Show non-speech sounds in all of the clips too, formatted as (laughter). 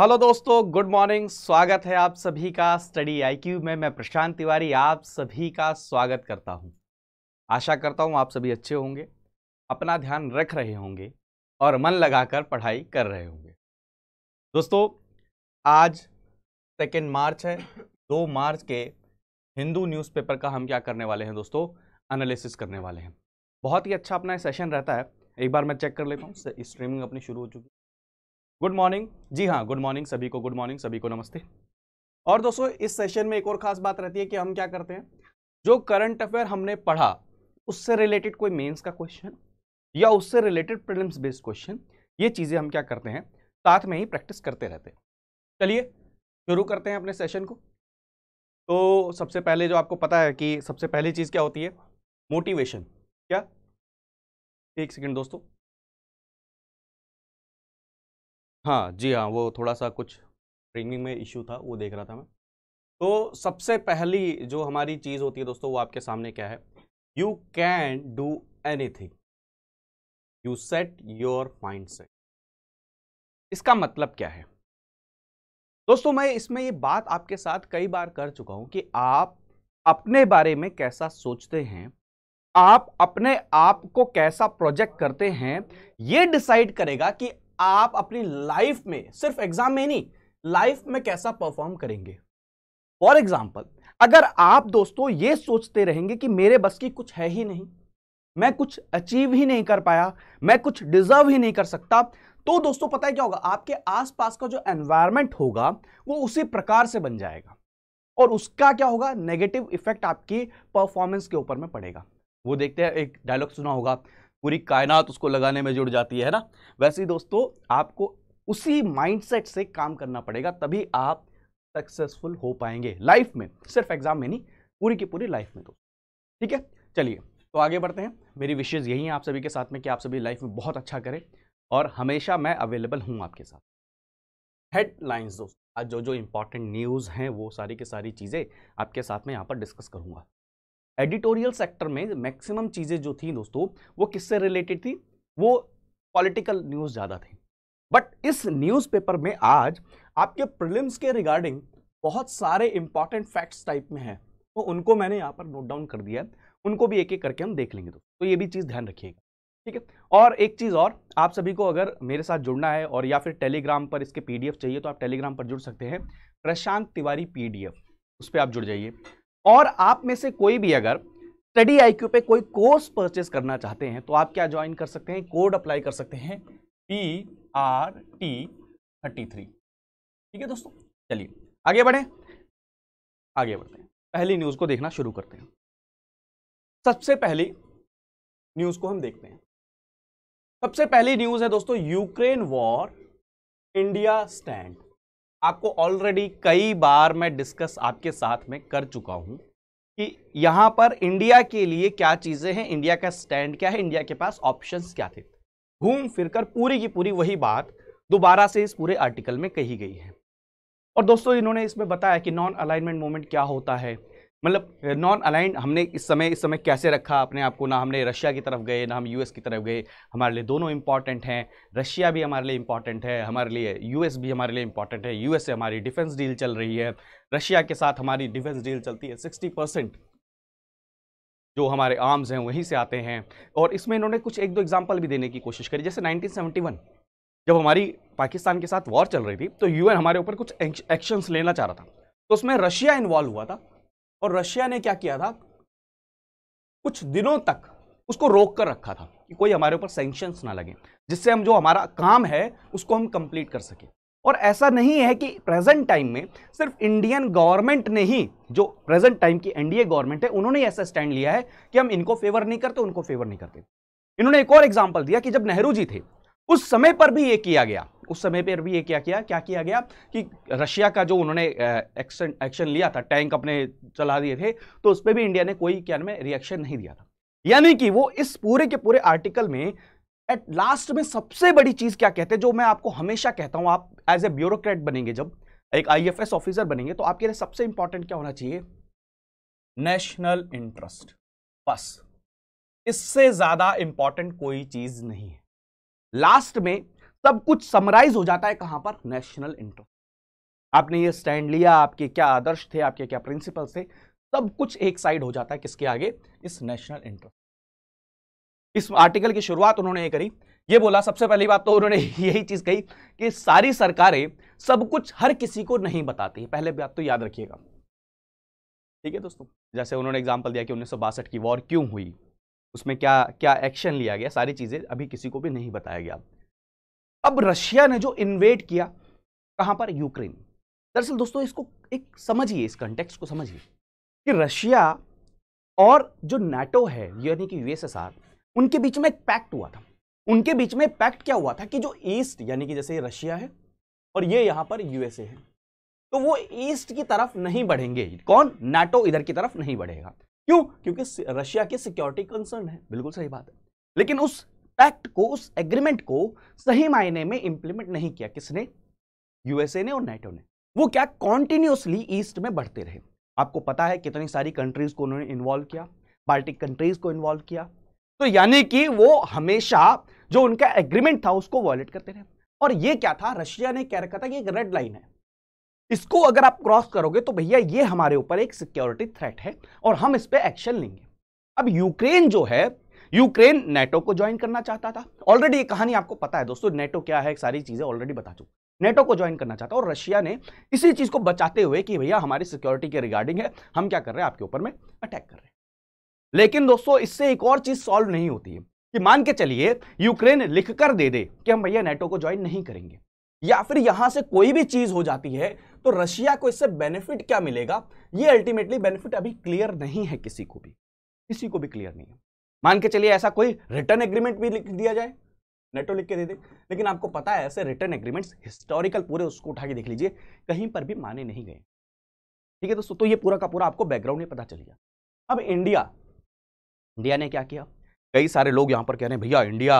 Hello दोस्तों good morning स्वागत है आप सभी का स्टडी आईक्यू में मैं प्रशांत तिवारी आप सभी का स्वागत करता हूं आशा करता हूं आप सभी अच्छे होंगे अपना ध्यान रख रहे होंगे और मन लगाकर पढ़ाई कर रहे होंगे दोस्तों आज सेकेंड मार्च है दो मार्च के हिंदू न्यूज़पेपर का हम क्या करने वाले हैं दोस्तों अनालिसिस करने वाले हैं बहुत ही अच्छा अपना सेशन रहता है एक बार मैं चेक कर लेता हूँ स्ट्रीमिंग अपनी शुरू हो चुकी गुड मॉर्निंग जी हाँ गुड मॉर्निंग सभी को गुड मॉर्निंग सभी को नमस्ते और दोस्तों इस सेशन में एक और ख़ास बात रहती है कि हम क्या करते हैं जो करंट अफेयर हमने पढ़ा उससे रिलेटेड कोई मेंस का क्वेश्चन या उससे रिलेटेड प्रिलिम्स बेस्ड क्वेश्चन ये चीज़ें हम क्या करते हैं साथ में ही प्रैक्टिस करते रहते हैं चलिए शुरू करते हैं अपने सेशन को तो सबसे पहले जो आपको पता है कि सबसे पहली चीज़ क्या होती है मोटिवेशन क्या एक सेकेंड दोस्तों हाँ जी हाँ वो थोड़ा सा कुछ ट्रेनिंग में इशू था वो देख रहा था मैं तो सबसे पहली जो हमारी चीज़ होती है दोस्तों वो आपके सामने क्या है you can do anything you set your mind set इसका मतलब क्या है दोस्तों मैं इसमें ये बात आपके साथ कई बार कर चुका हूँ कि आप अपने बारे में कैसा सोचते हैं आप अपने आप को कैसा प्रोजेक्ट करते हैं ये डिसाइड करेगा कि आप अपनी लाइफ में सिर्फ एग्जाम में नहीं लाइफ में कैसा परफॉर्म करेंगे फॉर एग्जाम्पल अगर आप दोस्तों ये सोचते रहेंगे कि मेरे बस की कुछ है ही नहीं मैं कुछ अचीव ही नहीं कर पाया मैं कुछ डिजर्व ही नहीं कर सकता तो दोस्तों पता है क्या होगा आपके आसपास का जो एनवायरनमेंट होगा वो उसी प्रकार से बन जाएगा और उसका क्या होगा नेगेटिव इफेक्ट आपकी परफॉर्मेंस के ऊपर में पड़ेगा वो देखते हैं एक डायलॉग सुना होगा पूरी कायनात उसको लगाने में जुड़ जाती है ना वैसे ही दोस्तों आपको उसी माइंडसेट से काम करना पड़ेगा तभी आप सक्सेसफुल हो पाएंगे लाइफ में सिर्फ एग्जाम में नहीं पूरी की पूरी लाइफ में तो ठीक है चलिए तो आगे बढ़ते हैं मेरी विशेष यही है आप सभी के साथ में कि आप सभी लाइफ में बहुत अच्छा करें और हमेशा मैं अवेलेबल हूँ आपके साथ हेडलाइंस दोस्तों आज जो जो इम्पॉर्टेंट न्यूज़ हैं वो सारी की सारी चीज़ें आपके साथ में यहाँ पर डिस्कस करूँगा एडिटोरियल सेक्टर में मैक्सिमम चीज़ें जो थी दोस्तों वो किससे रिलेटेड थी वो पॉलिटिकल न्यूज़ ज़्यादा थी बट इस न्यूज़पेपर में आज आपके प्रिलिम्स के रिगार्डिंग बहुत सारे इंपॉर्टेंट फैक्ट्स टाइप में हैं तो उनको मैंने यहाँ पर नोट डाउन कर दिया है उनको भी एक एक करके हम देख लेंगे दोस्तों तो ये भी चीज़ ध्यान रखिएगा ठीक है और एक चीज़ और आप सभी को अगर मेरे साथ जुड़ना है और या फिर टेलीग्राम पर इसके पी चाहिए तो आप टेलीग्राम पर जुड़ सकते हैं प्रशांत तिवारी पी उस पर आप जुड़ जाइए और आप में से कोई भी अगर स्टडी आईक्यू पे कोई कोर्स परचेस करना चाहते हैं तो आप क्या ज्वाइन कर सकते हैं कोड अप्लाई कर सकते हैं P R T thirty three ठीक है दोस्तों चलिए आगे बढ़े आगे बढ़ते हैं पहली न्यूज़ को देखना शुरू करते हैं सबसे पहली न्यूज़ को हम देखते हैं सबसे पहली न्यूज़ है दोस्तों यूक्रेन वॉर इंडिया स्टैंड आपको ऑलरेडी कई बार मैं डिस्कस आपके साथ में कर चुका हूं कि यहां पर इंडिया के लिए क्या चीज़ें हैं इंडिया का स्टैंड क्या है इंडिया के पास ऑप्शंस क्या थे घूम फिरकर पूरी की पूरी वही बात दोबारा से इस पूरे आर्टिकल में कही गई है और दोस्तों इन्होंने इसमें बताया कि नॉन अलाइनमेंट मूवमेंट क्या होता है मतलब नॉन अलाइंड हमने इस समय इस समय कैसे रखा अपने आप को ना हमने रशिया की तरफ गए ना हम यूएस की तरफ गए हमारे लिए दोनों इंपॉर्टेंट हैं रशिया भी हमारे लिए इंपॉर्टेंट है हमारे लिए यूएस भी हमारे लिए इंपॉर्टेंट है यूएस से हमारी डिफेंस डील चल रही है रशिया के साथ हमारी डिफेंस डील चलती है सिक्सटी परसेंट जो हमारे आर्म्स हैं वहीं से आते हैं और इसमें इन्होंने कुछ एक दो एग्जाम्पल भी देने की कोशिश करी जैसे नाइनटीन जब हमारी पाकिस्तान के साथ वॉर चल रही थी तो यू हमारे ऊपर कुछ एक्शंस लेना चाह रहा था तो उसमें रशिया इन्वॉल्व हुआ था और रशिया ने क्या किया था कुछ दिनों तक उसको रोक कर रखा था कि कोई हमारे ऊपर सेंक्शंस ना लगे जिससे हम जो हमारा काम है उसको हम कंप्लीट कर सकें और ऐसा नहीं है कि प्रेजेंट टाइम में सिर्फ इंडियन गवर्नमेंट ने ही जो प्रेजेंट टाइम की एनडीए गवर्नमेंट है उन्होंने ऐसा स्टैंड लिया है कि हम इनको फेवर नहीं करते उनको फेवर नहीं करते इन्होंने एक और एग्जाम्पल दिया कि जब नेहरू जी थे उस समय पर भी ये किया गया उस समय पर भी ये क्या किया क्या किया गया कि रशिया का जो उन्होंने एक्शन लिया था टैंक अपने चला दिए थे तो उस पर भी इंडिया ने कोई क्या में रिएक्शन नहीं दिया था यानी कि वो इस पूरे के पूरे आर्टिकल में एट लास्ट में सबसे बड़ी चीज़ क्या कहते हैं जो मैं आपको हमेशा कहता हूं आप एज ए ब्यूरोक्रेट बनेंगे जब एक आईएफएस ऑफिसर बनेंगे तो आपके लिए सबसे इंपॉर्टेंट क्या होना चाहिए नेशनल इंटरेस्ट बस इससे ज़्यादा इंपॉर्टेंट कोई चीज़ नहीं है लास्ट में सब कुछ समराइज हो जाता है कहां पर नेशनल इंटरेस्ट आपने ये स्टैंड लिया आपके क्या आदर्श थे आपके क्या प्रिंसिपल थे सब कुछ एक साइड हो जाता है किसके आगे इस नेशनल इंटरेस्ट इस आर्टिकल की शुरुआत उन्होंने ये करी ये बोला सबसे पहली बात तो उन्होंने (laughs) यही चीज कही कि सारी सरकारें सब कुछ हर किसी को नहीं बताती है पहले बात तो याद रखिएगा ठीक है दोस्तों जैसे उन्होंने एग्जाम्पल दिया कि उन्नीस की वॉर क्यों हुई उसमें क्या क्या एक्शन लिया गया सारी चीज़ें अभी किसी को भी नहीं बताया गया अब रशिया ने जो इन्वेट किया कहां पर यूक्रेन दरअसल दोस्तों इसको एक समझिए इस कंटेक्स को समझिए कि रशिया और जो नाटो है यानी कि यूएसएसआर उनके बीच में एक पैक्ट हुआ था उनके बीच में पैक्ट क्या हुआ था कि जो ईस्ट यानी कि जैसे रशिया है और ये यहां पर यूएसए है तो वो ईस्ट की तरफ नहीं बढ़ेंगे कौन नाटो इधर की तरफ नहीं बढ़ेगा क्यों क्योंकि रशिया के सिक्योरिटी कंसर्न है बिल्कुल सही बात है लेकिन उस पैक्ट को उस एग्रीमेंट को सही मायने में इंप्लीमेंट नहीं किया किसने यूएसए ने और नेटो ने वो क्या कॉन्टिन्यूसली ईस्ट में बढ़ते रहे आपको पता है कितनी सारी कंट्रीज को उन्होंने इन्वॉल्व किया बाल्टिक कंट्रीज को इन्वॉल्व किया तो यानी कि वो हमेशा जो उनका एग्रीमेंट था उसको वॉयलेट करते रहे और ये क्या था रशिया ने क्या रखा था कि एक रेड लाइन है इसको अगर आप क्रॉस करोगे तो भैया ये हमारे ऊपर एक सिक्योरिटी थ्रेट है और हम इस पर एक्शन लेंगे अब यूक्रेन जो है यूक्रेन नेटो को ज्वाइन करना चाहता था ऑलरेडी ये कहानी आपको पता है दोस्तों नेटो क्या है सारी चीजें ऑलरेडी बता चुका नेटो को ज्वाइन करना चाहता और रशिया ने इसी चीज को बचाते हुए कि भैया हमारी सिक्योरिटी के रिगार्डिंग है हम क्या कर रहे हैं आपके ऊपर में अटैक कर रहे हैं लेकिन दोस्तों इससे एक और चीज सॉल्व नहीं होती है कि मान के चलिए यूक्रेन लिख कर दे दे कि हम भैया नेटो को ज्वाइन नहीं करेंगे या फिर यहां से कोई भी चीज हो जाती है तो रशिया को इससे बेनिफिट क्या मिलेगा ये अल्टीमेटली बेनिफिट अभी क्लियर नहीं है किसी को भी किसी को भी क्लियर नहीं है मान के चलिए ऐसा कोई रिटर्न एग्रीमेंट भी लिख दिया जाए नेटो लिख के दे दे लेकिन आपको पता है ऐसे रिटर्न एग्रीमेंट्स हिस्टोरिकल पूरे उसको उठा के देख लीजिए कहीं पर भी माने नहीं गए ठीक है दोस्तों तो ये पूरा का पूरा आपको बैकग्राउंड में पता चल गया अब इंडिया इंडिया ने क्या किया कई सारे लोग यहाँ पर कह रहे हैं भैया इंडिया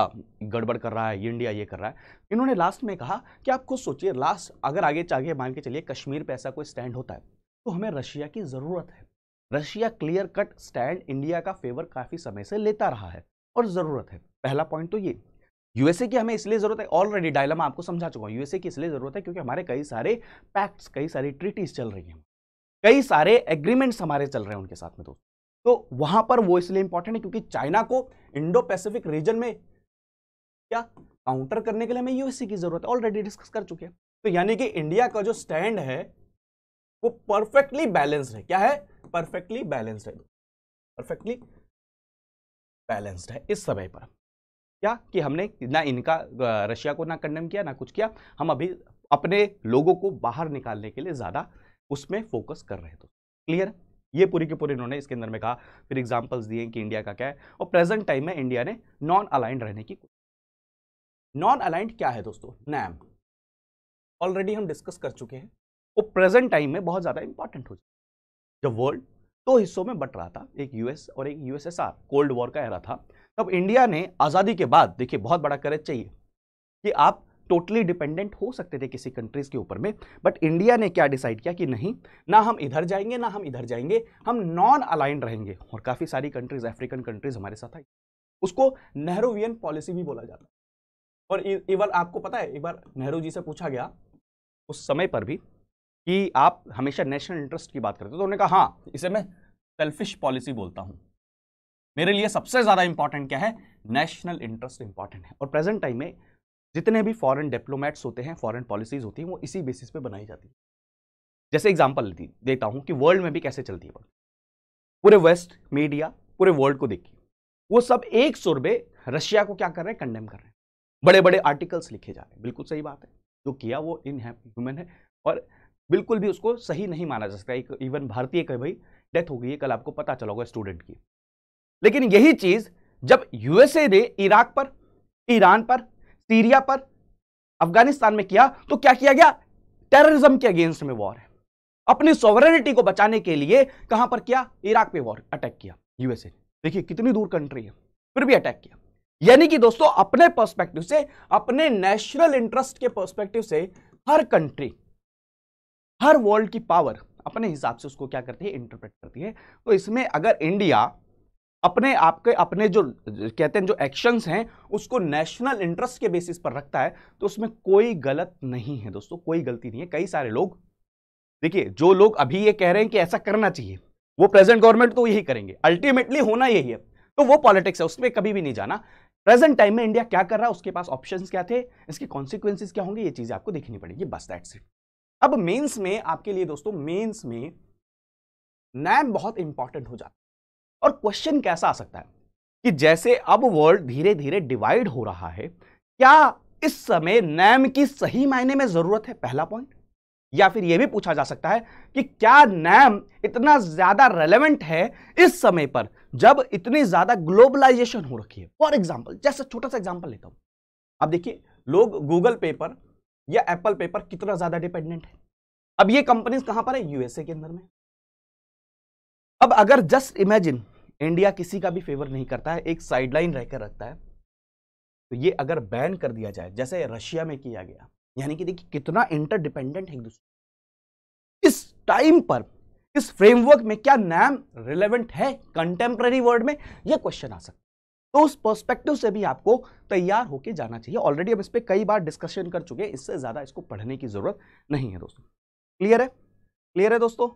गड़बड़ कर रहा है इंडिया ये कर रहा है इन्होंने लास्ट में कहा कि आप खुद सोचिए लास्ट अगर आगे चाहिए मान के चलिए कश्मीर पर ऐसा कोई स्टैंड होता है तो हमें रशिया की ज़रूरत है Russia clear cut stand India का फेवर काफ़ी समय से लेता रहा है और ज़रूरत है पहला पॉइंट तो ये यूएसए की हमें इसलिए ज़रूरत है ऑलरेडी डायलमा आपको समझा चुका हूं यूएसए की इसलिए ज़रूरत है क्योंकि हमारे कई सारे पैक्ट्स कई सारी ट्रीटीज चल रही हैं कई सारे एग्रीमेंट्स हमारे चल रहे हैं उनके साथ में दोस्तों तो वहां पर वो इसलिए इंपॉर्टेंट है क्योंकि चाइना को इंडो पैसिफिक रीजन में क्या काउंटर करने के लिए हमें यूएसए की जरूरत है ऑलरेडी डिस्कस कर चुके हैं तो यानी कि इंडिया का जो स्टैंड है वो परफेक्टली बैलेंस्ड है क्या है परफेक्टली बैलेंस्ड है परफेक्टली बैलेंस्ड है इस समय पर क्या कि हमने ना इनका रशिया को ना कंडम किया ना कुछ किया हम अभी अपने लोगों को बाहर निकालने के लिए ज़्यादा उसमें फोकस कर रहे थे क्लियर तो। ये पूरी के पूरे इन्होंने इसके अंदर में कहा फिर एग्जांपल्स दिए कि इंडिया का क्या है और प्रेजेंट टाइम में इंडिया ने नॉन अलाइंड रहने की नॉन अलाइंड क्या है दोस्तों नैम ऑलरेडी हम डिस्कस कर चुके हैं वो प्रेजेंट टाइम में बहुत ज़्यादा इंपॉर्टेंट हो जाए जब वर्ल्ड दो हिस्सों में बट रहा था एक यूएस और एक यूएसएसआर कोल्ड वॉर का एरा था तब इंडिया ने आज़ादी के बाद देखिए बहुत बड़ा करेज चाहिए कि आप टोटली डिपेंडेंट हो सकते थे किसी कंट्रीज़ के ऊपर में बट इंडिया ने क्या डिसाइड किया कि नहीं ना हम इधर जाएंगे ना हम इधर जाएंगे हम नॉन अलाइंड रहेंगे और काफ़ी सारी कंट्रीज़ अफ्रीकन कंट्रीज़ हमारे साथ आई उसको नेहरूवियन पॉलिसी भी बोला जाता और इवन आपको पता है एक बार नेहरू जी से पूछा गया उस समय पर भी कि आप हमेशा नेशनल इंटरेस्ट की बात करते हो तो उन्होंने कहा हाँ इसे मैं सेल्फिश पॉलिसी बोलता हूँ मेरे लिए सबसे ज़्यादा इंपॉर्टेंट क्या है नेशनल इंटरेस्ट इंपॉर्टेंट है और प्रेजेंट टाइम में जितने भी फॉरेन डिप्लोमेट्स होते हैं फॉरेन पॉलिसीज होती हैं वो इसी बेसिस पे बनाई जाती है जैसे एग्जाम्पल देता हूँ कि वर्ल्ड में भी कैसे चलती है पूरे वेस्ट मीडिया पूरे वर्ल्ड को देखिए वो सब एक सुर में रशिया को क्या कर रहे हैं कंडेम कर रहे हैं बड़े बड़े आर्टिकल्स लिखे जा रहे हैं बिल्कुल सही बात है जो किया वो इन ह्यूमन है और बिल्कुल भी उसको सही नहीं माना जा सकता एक इवन भारतीय कहे भाई डेथ हो गई है कल आपको पता चला होगा स्टूडेंट की लेकिन यही चीज जब यूएसए ने इराक पर ईरान पर सीरिया पर अफगानिस्तान में किया तो क्या किया गया टेररिज्म के अगेंस्ट में वॉर है अपनी सॉवरिटी को बचाने के लिए कहां पर किया इराक पे वॉर अटैक किया यूएसए ने देखिए कितनी दूर कंट्री है फिर भी अटैक किया यानी कि दोस्तों अपने पर्सपेक्टिव से अपने नेशनल इंटरेस्ट के पर्सपेक्टिव से हर कंट्री हर वर्ल्ड की पावर अपने हिसाब से उसको क्या करती है इंटरप्रेट करती है तो इसमें अगर इंडिया अपने आपके अपने जो कहते हैं जो एक्शंस हैं उसको नेशनल इंटरेस्ट के बेसिस पर रखता है तो उसमें कोई गलत नहीं है दोस्तों कोई गलती नहीं है कई सारे लोग देखिए जो लोग अभी ये कह रहे हैं कि ऐसा करना चाहिए वो प्रेजेंट गवर्नमेंट तो यही करेंगे अल्टीमेटली होना यही है तो वो पॉलिटिक्स है उसमें कभी भी नहीं जाना प्रेजेंट टाइम में इंडिया क्या कर रहा है उसके पास ऑप्शन क्या थे इसके कॉन्सिक्वेंसिस क्या होंगे ये चीज़ें आपको देखनी पड़ेगी बस दैट्स इट अब मेंस में आपके लिए दोस्तों मेंस में नैम बहुत इंपॉर्टेंट हो जाता है और क्वेश्चन कैसा आ सकता है कि जैसे अब वर्ल्ड धीरे धीरे डिवाइड हो रहा है क्या इस समय नैम की सही मायने में जरूरत है पहला पॉइंट या फिर यह भी पूछा जा सकता है कि क्या नैम इतना ज्यादा रेलेवेंट है इस समय पर जब इतनी ज्यादा ग्लोबलाइजेशन हो रखी है फॉर एग्जाम्पल जैसे छोटा सा एग्जाम्पल लेता हूं आप देखिए लोग गूगल पे पर या एप्पल पे पर कितना ज्यादा डिपेंडेंट है अब ये कंपनीज कहां पर है यूएसए के अंदर में अब अगर जस्ट इमेजिन इंडिया किसी का भी फेवर नहीं करता है एक साइडलाइन रहकर रखता है तो ये अगर बैन कर दिया जाए जैसे रशिया में किया गया यानी कि देखिए कितना इंटरडिपेंडेंट है एक दूसरे इस टाइम पर इस फ्रेमवर्क में क्या नैम रिलेवेंट है कंटेम्प्रेरी वर्ल्ड में यह क्वेश्चन आ सकता है तो उस पर्सपेक्टिव से भी आपको तैयार होकर जाना चाहिए ऑलरेडी हम इस पर कई बार डिस्कशन कर चुके हैं इससे ज़्यादा इसको पढ़ने की ज़रूरत नहीं है दोस्तों क्लियर है क्लियर है दोस्तों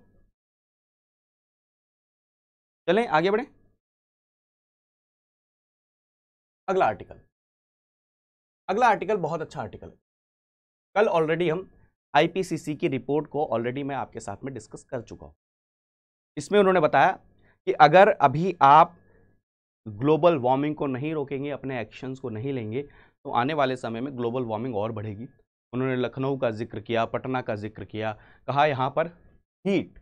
चलें आगे बढ़े अगला आर्टिकल अगला आर्टिकल बहुत अच्छा आर्टिकल है कल ऑलरेडी हम आईपीसीसी की रिपोर्ट को ऑलरेडी मैं आपके साथ में डिस्कस कर चुका हूं इसमें उन्होंने बताया कि अगर अभी आप ग्लोबल वार्मिंग को नहीं रोकेंगे अपने एक्शंस को नहीं लेंगे तो आने वाले समय में ग्लोबल वार्मिंग और बढ़ेगी उन्होंने लखनऊ का जिक्र किया पटना का जिक्र किया कहा यहाँ पर हीट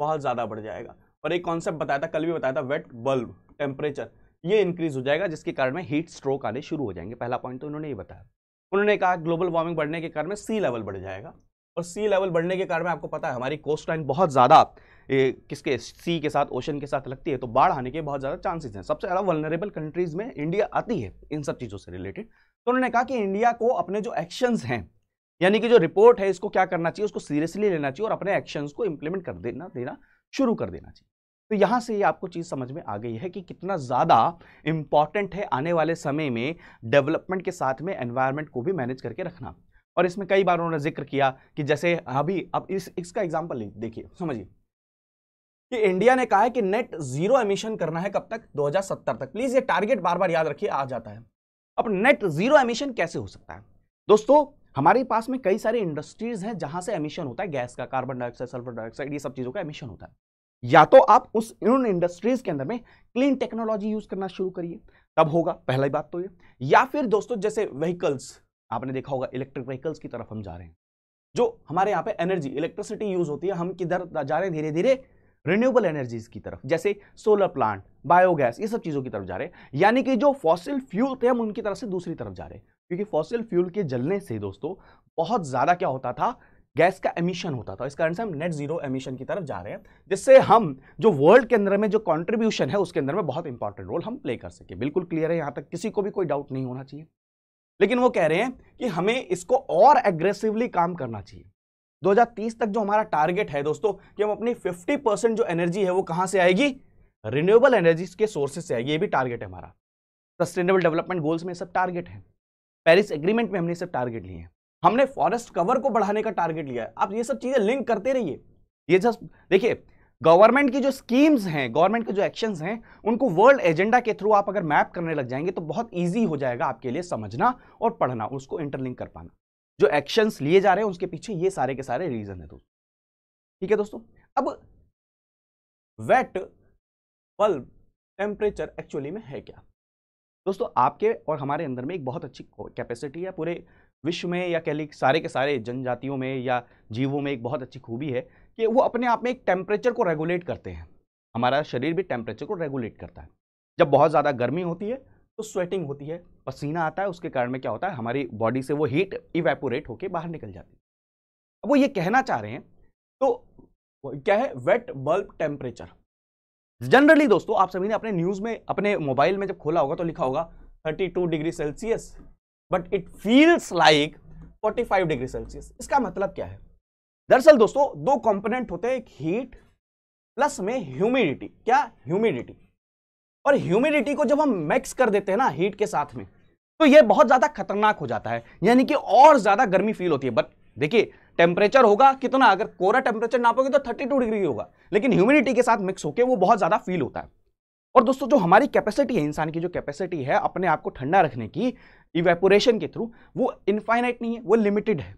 बहुत ज़्यादा बढ़ जाएगा और एक कॉन्सेप्ट बताया था कल भी बताया था वेट बल्ब टेम्परेचर ये इंक्रीज हो जाएगा जिसके कारण में हीट स्ट्रोक आने शुरू हो जाएंगे पहला पॉइंट तो उन्होंने ये बताया उन्होंने कहा ग्लोबल वार्मिंग बढ़ने के कारण में सी लेवल बढ़ जाएगा और सी लेवल बढ़ने के कारण में आपको पता है हमारी कोस्ट लाइन बहुत ज़्यादा किसके सी के साथ ओशन के साथ लगती है तो बाढ़ आने के बहुत ज़्यादा चांसेस हैं सबसे ज़्यादा वलनरेबल कंट्रीज़ में इंडिया आती है इन सब चीज़ों से रिलेटेड तो उन्होंने कहा कि इंडिया को अपने जो एक्शंस हैं यानी कि जो रिपोर्ट है इसको क्या करना चाहिए उसको सीरियसली लेना चाहिए और अपने एक्शंस को इम्प्लीमेंट कर देना देना शुरू कर देना चाहिए तो यहाँ से ये आपको चीज़ समझ में आ गई है कि कितना ज़्यादा इम्पॉर्टेंट है आने वाले समय में डेवलपमेंट के साथ में एनवायरमेंट को भी मैनेज करके रखना और इसमें कई बार उन्होंने जिक्र किया कि जैसे अभी अब इस इसका एग्जाम्पल देखिए समझिए कि इंडिया ने कहा है कि नेट जीरो एमिशन करना है कब तक 2070 तक प्लीज ये टारगेट बार बार याद रखिए आ जाता है अब नेट जीरो एमिशन कैसे हो सकता है दोस्तों हमारे पास में कई सारी इंडस्ट्रीज हैं जहां से एमिशन होता है गैस का कार्बन डाइऑक्साइड सल्फर डाइऑक्साइड ये सब चीजों का एमिशन होता है या तो आप उस उन इंडस्ट्रीज के अंदर में क्लीन टेक्नोलॉजी यूज करना शुरू करिए तब होगा पहली बात तो ये या फिर दोस्तों जैसे व्हीकल्स आपने देखा होगा इलेक्ट्रिक व्हीकल्स की तरफ हम जा रहे हैं जो हमारे यहाँ पे एनर्जी इलेक्ट्रिसिटी यूज होती है हम किधर जा रहे हैं धीरे धीरे रिन्यूएबल एनर्जीज की तरफ जैसे सोलर प्लांट बायोगैस ये सब चीज़ों की तरफ जा रहे हैं यानी कि जो फॉसिल फ्यूल थे हम उनकी तरफ से दूसरी तरफ जा रहे हैं क्योंकि फॉसिल फ्यूल के जलने से दोस्तों बहुत ज़्यादा क्या होता था गैस का एमिशन होता था इस कारण से हम नेट जीरो एमिशन की तरफ जा रहे हैं जिससे हम जो वर्ल्ड के अंदर में जो कंट्रीब्यूशन है उसके अंदर में बहुत इंपॉर्टेंट रोल हम प्ले कर सके बिल्कुल क्लियर है यहाँ तक किसी को भी कोई डाउट नहीं होना चाहिए लेकिन वो कह रहे हैं कि हमें इसको और एग्रेसिवली काम करना चाहिए 2030 तक जो हमारा टारगेट है दोस्तों कि हम अपनी 50 परसेंट जो एनर्जी है वो कहां से आएगी रिन्यूएबल एनर्जी के सोर्सेज से आएगी ये भी टारगेट है हमारा सस्टेनेबल डेवलपमेंट गोल्स में सब टारगेट है पेरिस एग्रीमेंट में हमने सब टारगेट लिए हैं हमने फॉरेस्ट कवर को बढ़ाने का टारगेट लिया है आप ये सब चीज़ें लिंक करते रहिए ये जस्ट देखिए गवर्नमेंट की जो स्कीम्स हैं गवर्नमेंट के जो एक्शंस हैं उनको वर्ल्ड एजेंडा के थ्रू आप अगर मैप करने लग जाएंगे तो बहुत ईजी हो जाएगा आपके लिए समझना और पढ़ना उसको इंटरलिंक कर पाना जो एक्शंस लिए जा रहे हैं उसके पीछे ये सारे के सारे रीजन है दोस्तों ठीक है दोस्तों अब वेट बल्ब टेम्परेचर एक्चुअली में है क्या दोस्तों आपके और हमारे अंदर में एक बहुत अच्छी कैपेसिटी है पूरे विश्व में या कह ली सारे के सारे जनजातियों में या जीवों में एक बहुत अच्छी खूबी है कि वो अपने आप में एक टेम्परेचर को रेगुलेट करते हैं हमारा शरीर भी टेम्परेचर को रेगुलेट करता है जब बहुत ज़्यादा गर्मी होती है तो स्वेटिंग होती है पसीना आता है उसके कारण में क्या होता है हमारी बॉडी से वो हीट इवेपोरेट होकर बाहर निकल जाती है अब वो ये कहना चाह रहे हैं तो क्या है वेट बल्ब टेम्परेचर जनरली दोस्तों आप सभी ने अपने न्यूज़ में अपने मोबाइल में जब खोला होगा तो लिखा होगा 32 degree Celsius but it feels like 45 degree Celsius इसका मतलब क्या है दरअसल दोस्तों दो कंपोनेंट होते हैं एक हीट प्लस में ह्यूमिडिटी क्या ह्यूमिडिटी और ह्यूमिडिटी को जब हम मैक्स कर देते हैं ना हीट के साथ में तो ये बहुत ज़्यादा खतरनाक हो जाता है यानी कि और ज़्यादा गर्मी फील होती है बट देखिए टेम्परेचर होगा कितना अगर कोरा टेम्परेचर नापोगे तो 32 डिग्री होगा लेकिन ह्यूमिडिटी के साथ मिक्स होकर वो बहुत ज़्यादा फील होता है और दोस्तों जो हमारी कैपेसिटी है इंसान की जो कैपेसिटी है अपने आप को ठंडा रखने की इवेपोरेशन के थ्रू वो इनफाइनाइट नहीं है वो लिमिटेड है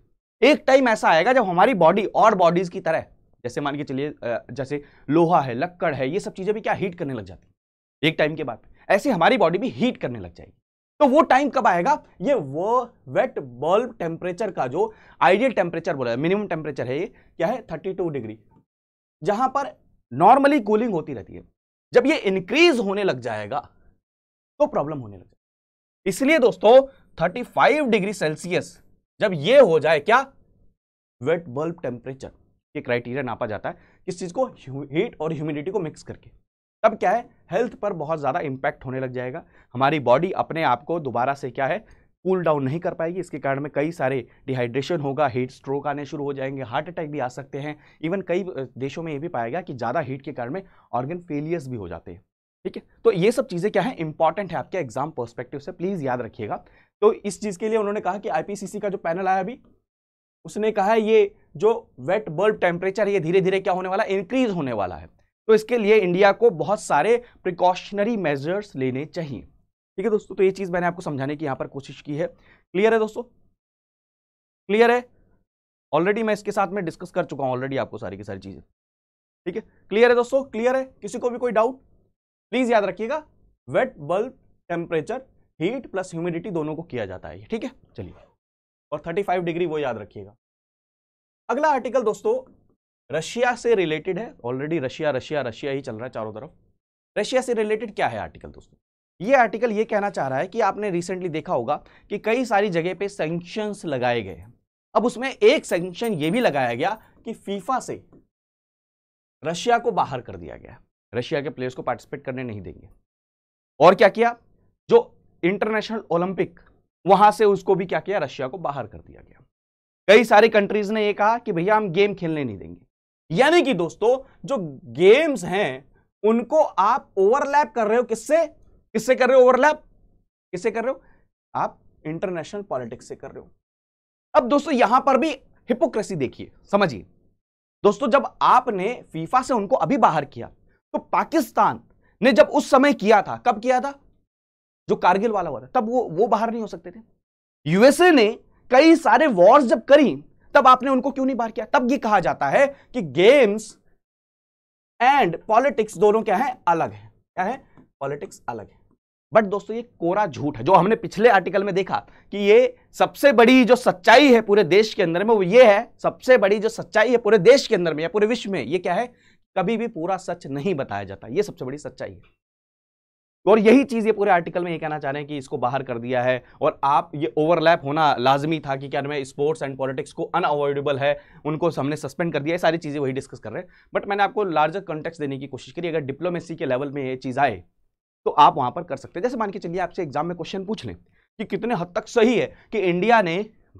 एक टाइम ऐसा आएगा जब हमारी बॉडी और बॉडीज़ की तरह जैसे मान के चलिए जैसे लोहा है लक्कड़ है ये सब चीज़ें भी क्या हीट करने लग जाती एक टाइम के बाद ऐसे हमारी बॉडी भी हीट करने लग जाएगी तो वो टाइम कब आएगा ये वो वेट बल्ब टेम्परेचर का जो आइडियल टेम्परेचर बोला है मिनिमम टेम्परेचर है ये क्या है थर्टी टू डिग्री जहां पर नॉर्मली कूलिंग होती रहती है जब ये इंक्रीज होने लग जाएगा तो प्रॉब्लम होने लग जाएगी इसलिए दोस्तों थर्टी फाइव डिग्री सेल्सियस जब ये हो जाए क्या वेट बल्ब टेम्परेचर ये क्राइटेरिया नापा जाता है किस चीज को हीट और ह्यूमिडिटी को मिक्स करके अब क्या है हेल्थ पर बहुत ज़्यादा इम्पैक्ट होने लग जाएगा हमारी बॉडी अपने आप को दोबारा से क्या है कूल डाउन नहीं कर पाएगी इसके कारण में कई सारे डिहाइड्रेशन होगा हीट स्ट्रोक आने शुरू हो जाएंगे हार्ट अटैक भी आ सकते हैं इवन कई देशों में ये भी पाया गया कि ज़्यादा हीट के कारण में ऑर्गन फेलियर्स भी हो जाते हैं ठीक है तो ये सब चीज़ें क्या है इंपॉर्टेंट है आपके एग्जाम परस्पेक्टिव से प्लीज़ याद रखिएगा तो इस चीज़ के लिए उन्होंने कहा कि आई का जो पैनल आया अभी उसने कहा है ये जो वेट बल्ब टेम्परेचर ये धीरे धीरे क्या होने वाला है इंक्रीज होने वाला है तो इसके लिए इंडिया को बहुत सारे प्रिकॉशनरी मेजर्स लेने चाहिए ठीक है दोस्तों तो ये चीज़ मैंने आपको समझाने की यहां पर कोशिश की है क्लियर है दोस्तों क्लियर है ऑलरेडी मैं इसके साथ में डिस्कस कर चुका हूं ऑलरेडी आपको सारी की सारी चीज़ें ठीक है क्लियर है दोस्तों क्लियर है किसी को भी कोई डाउट प्लीज़ याद रखिएगा wet bulb temperature heat plus humidity दोनों को किया जाता है ठीक है चलिए और 35 डिग्री वो याद रखिएगा अगला आर्टिकल दोस्तों रशिया से रिलेटेड है ऑलरेडी रशिया रशिया रशिया ही चल रहा है चारों तरफ रशिया से रिलेटेड क्या है आर्टिकल दोस्तों ये आर्टिकल ये कहना चाह रहा है कि आपने रिसेंटली देखा होगा कि कई सारी जगह पे सेंक्शंस लगाए गए हैं अब उसमें एक सेंक्शन ये भी लगाया गया कि फीफा से रशिया को बाहर कर दिया गया रशिया के प्लेयर्स को पार्टिसिपेट करने नहीं देंगे और क्या किया जो इंटरनेशनल ओलंपिक वहां से उसको भी क्या किया रशिया को बाहर कर दिया गया कई सारी कंट्रीज ने यह कहा कि भैया हम गेम खेलने नहीं देंगे यानी कि दोस्तों जो गेम्स हैं उनको आप ओवरलैप कर रहे हो किससे किससे कर रहे हो ओवरलैप किससे कर रहे हो आप इंटरनेशनल पॉलिटिक्स से कर रहे हो अब दोस्तों यहां पर भी हिपोक्रेसी देखिए समझिए दोस्तों जब आपने फीफा से उनको अभी बाहर किया तो पाकिस्तान ने जब उस समय किया था कब किया था जो कारगिल वाला हुआ था तब वो वो बाहर नहीं हो सकते थे यूएसए ने कई सारे वॉर्स जब करी तब आपने उनको क्यों नहीं बाहर किया तब ये कहा जाता है कि गेम्स एंड पॉलिटिक्स दोनों क्या है अलग है क्या है पॉलिटिक्स अलग है बट दोस्तों ये कोरा झूठ है जो हमने पिछले आर्टिकल में देखा कि ये सबसे बड़ी जो सच्चाई है पूरे देश के अंदर में वो ये है सबसे बड़ी जो सच्चाई है पूरे देश के अंदर में या पूरे विश्व में ये क्या है कभी भी पूरा सच नहीं बताया जाता ये सबसे बड़ी सच्चाई है और यही चीज़ ये पूरे आर्टिकल में ये कहना चाह रहे हैं कि इसको बाहर कर दिया है और आप ये ओवरलैप होना लाजमी था कि क्या मैं स्पोर्ट्स एंड पॉलिटिक्स को अनअवॉइडेबल है उनको हमने सस्पेंड कर दिया है सारी चीज़ें वही डिस्कस कर रहे हैं बट मैंने आपको लार्जर कॉन्टेक्स देने की कोशिश करी अगर डिप्लोमेसी के लेवल में ये चीज़ आए तो आप वहाँ पर कर सकते हैं जैसे मान के चलिए आपसे एग्जाम में क्वेश्चन पूछ लें कि कितने हद तक सही है कि इंडिया ने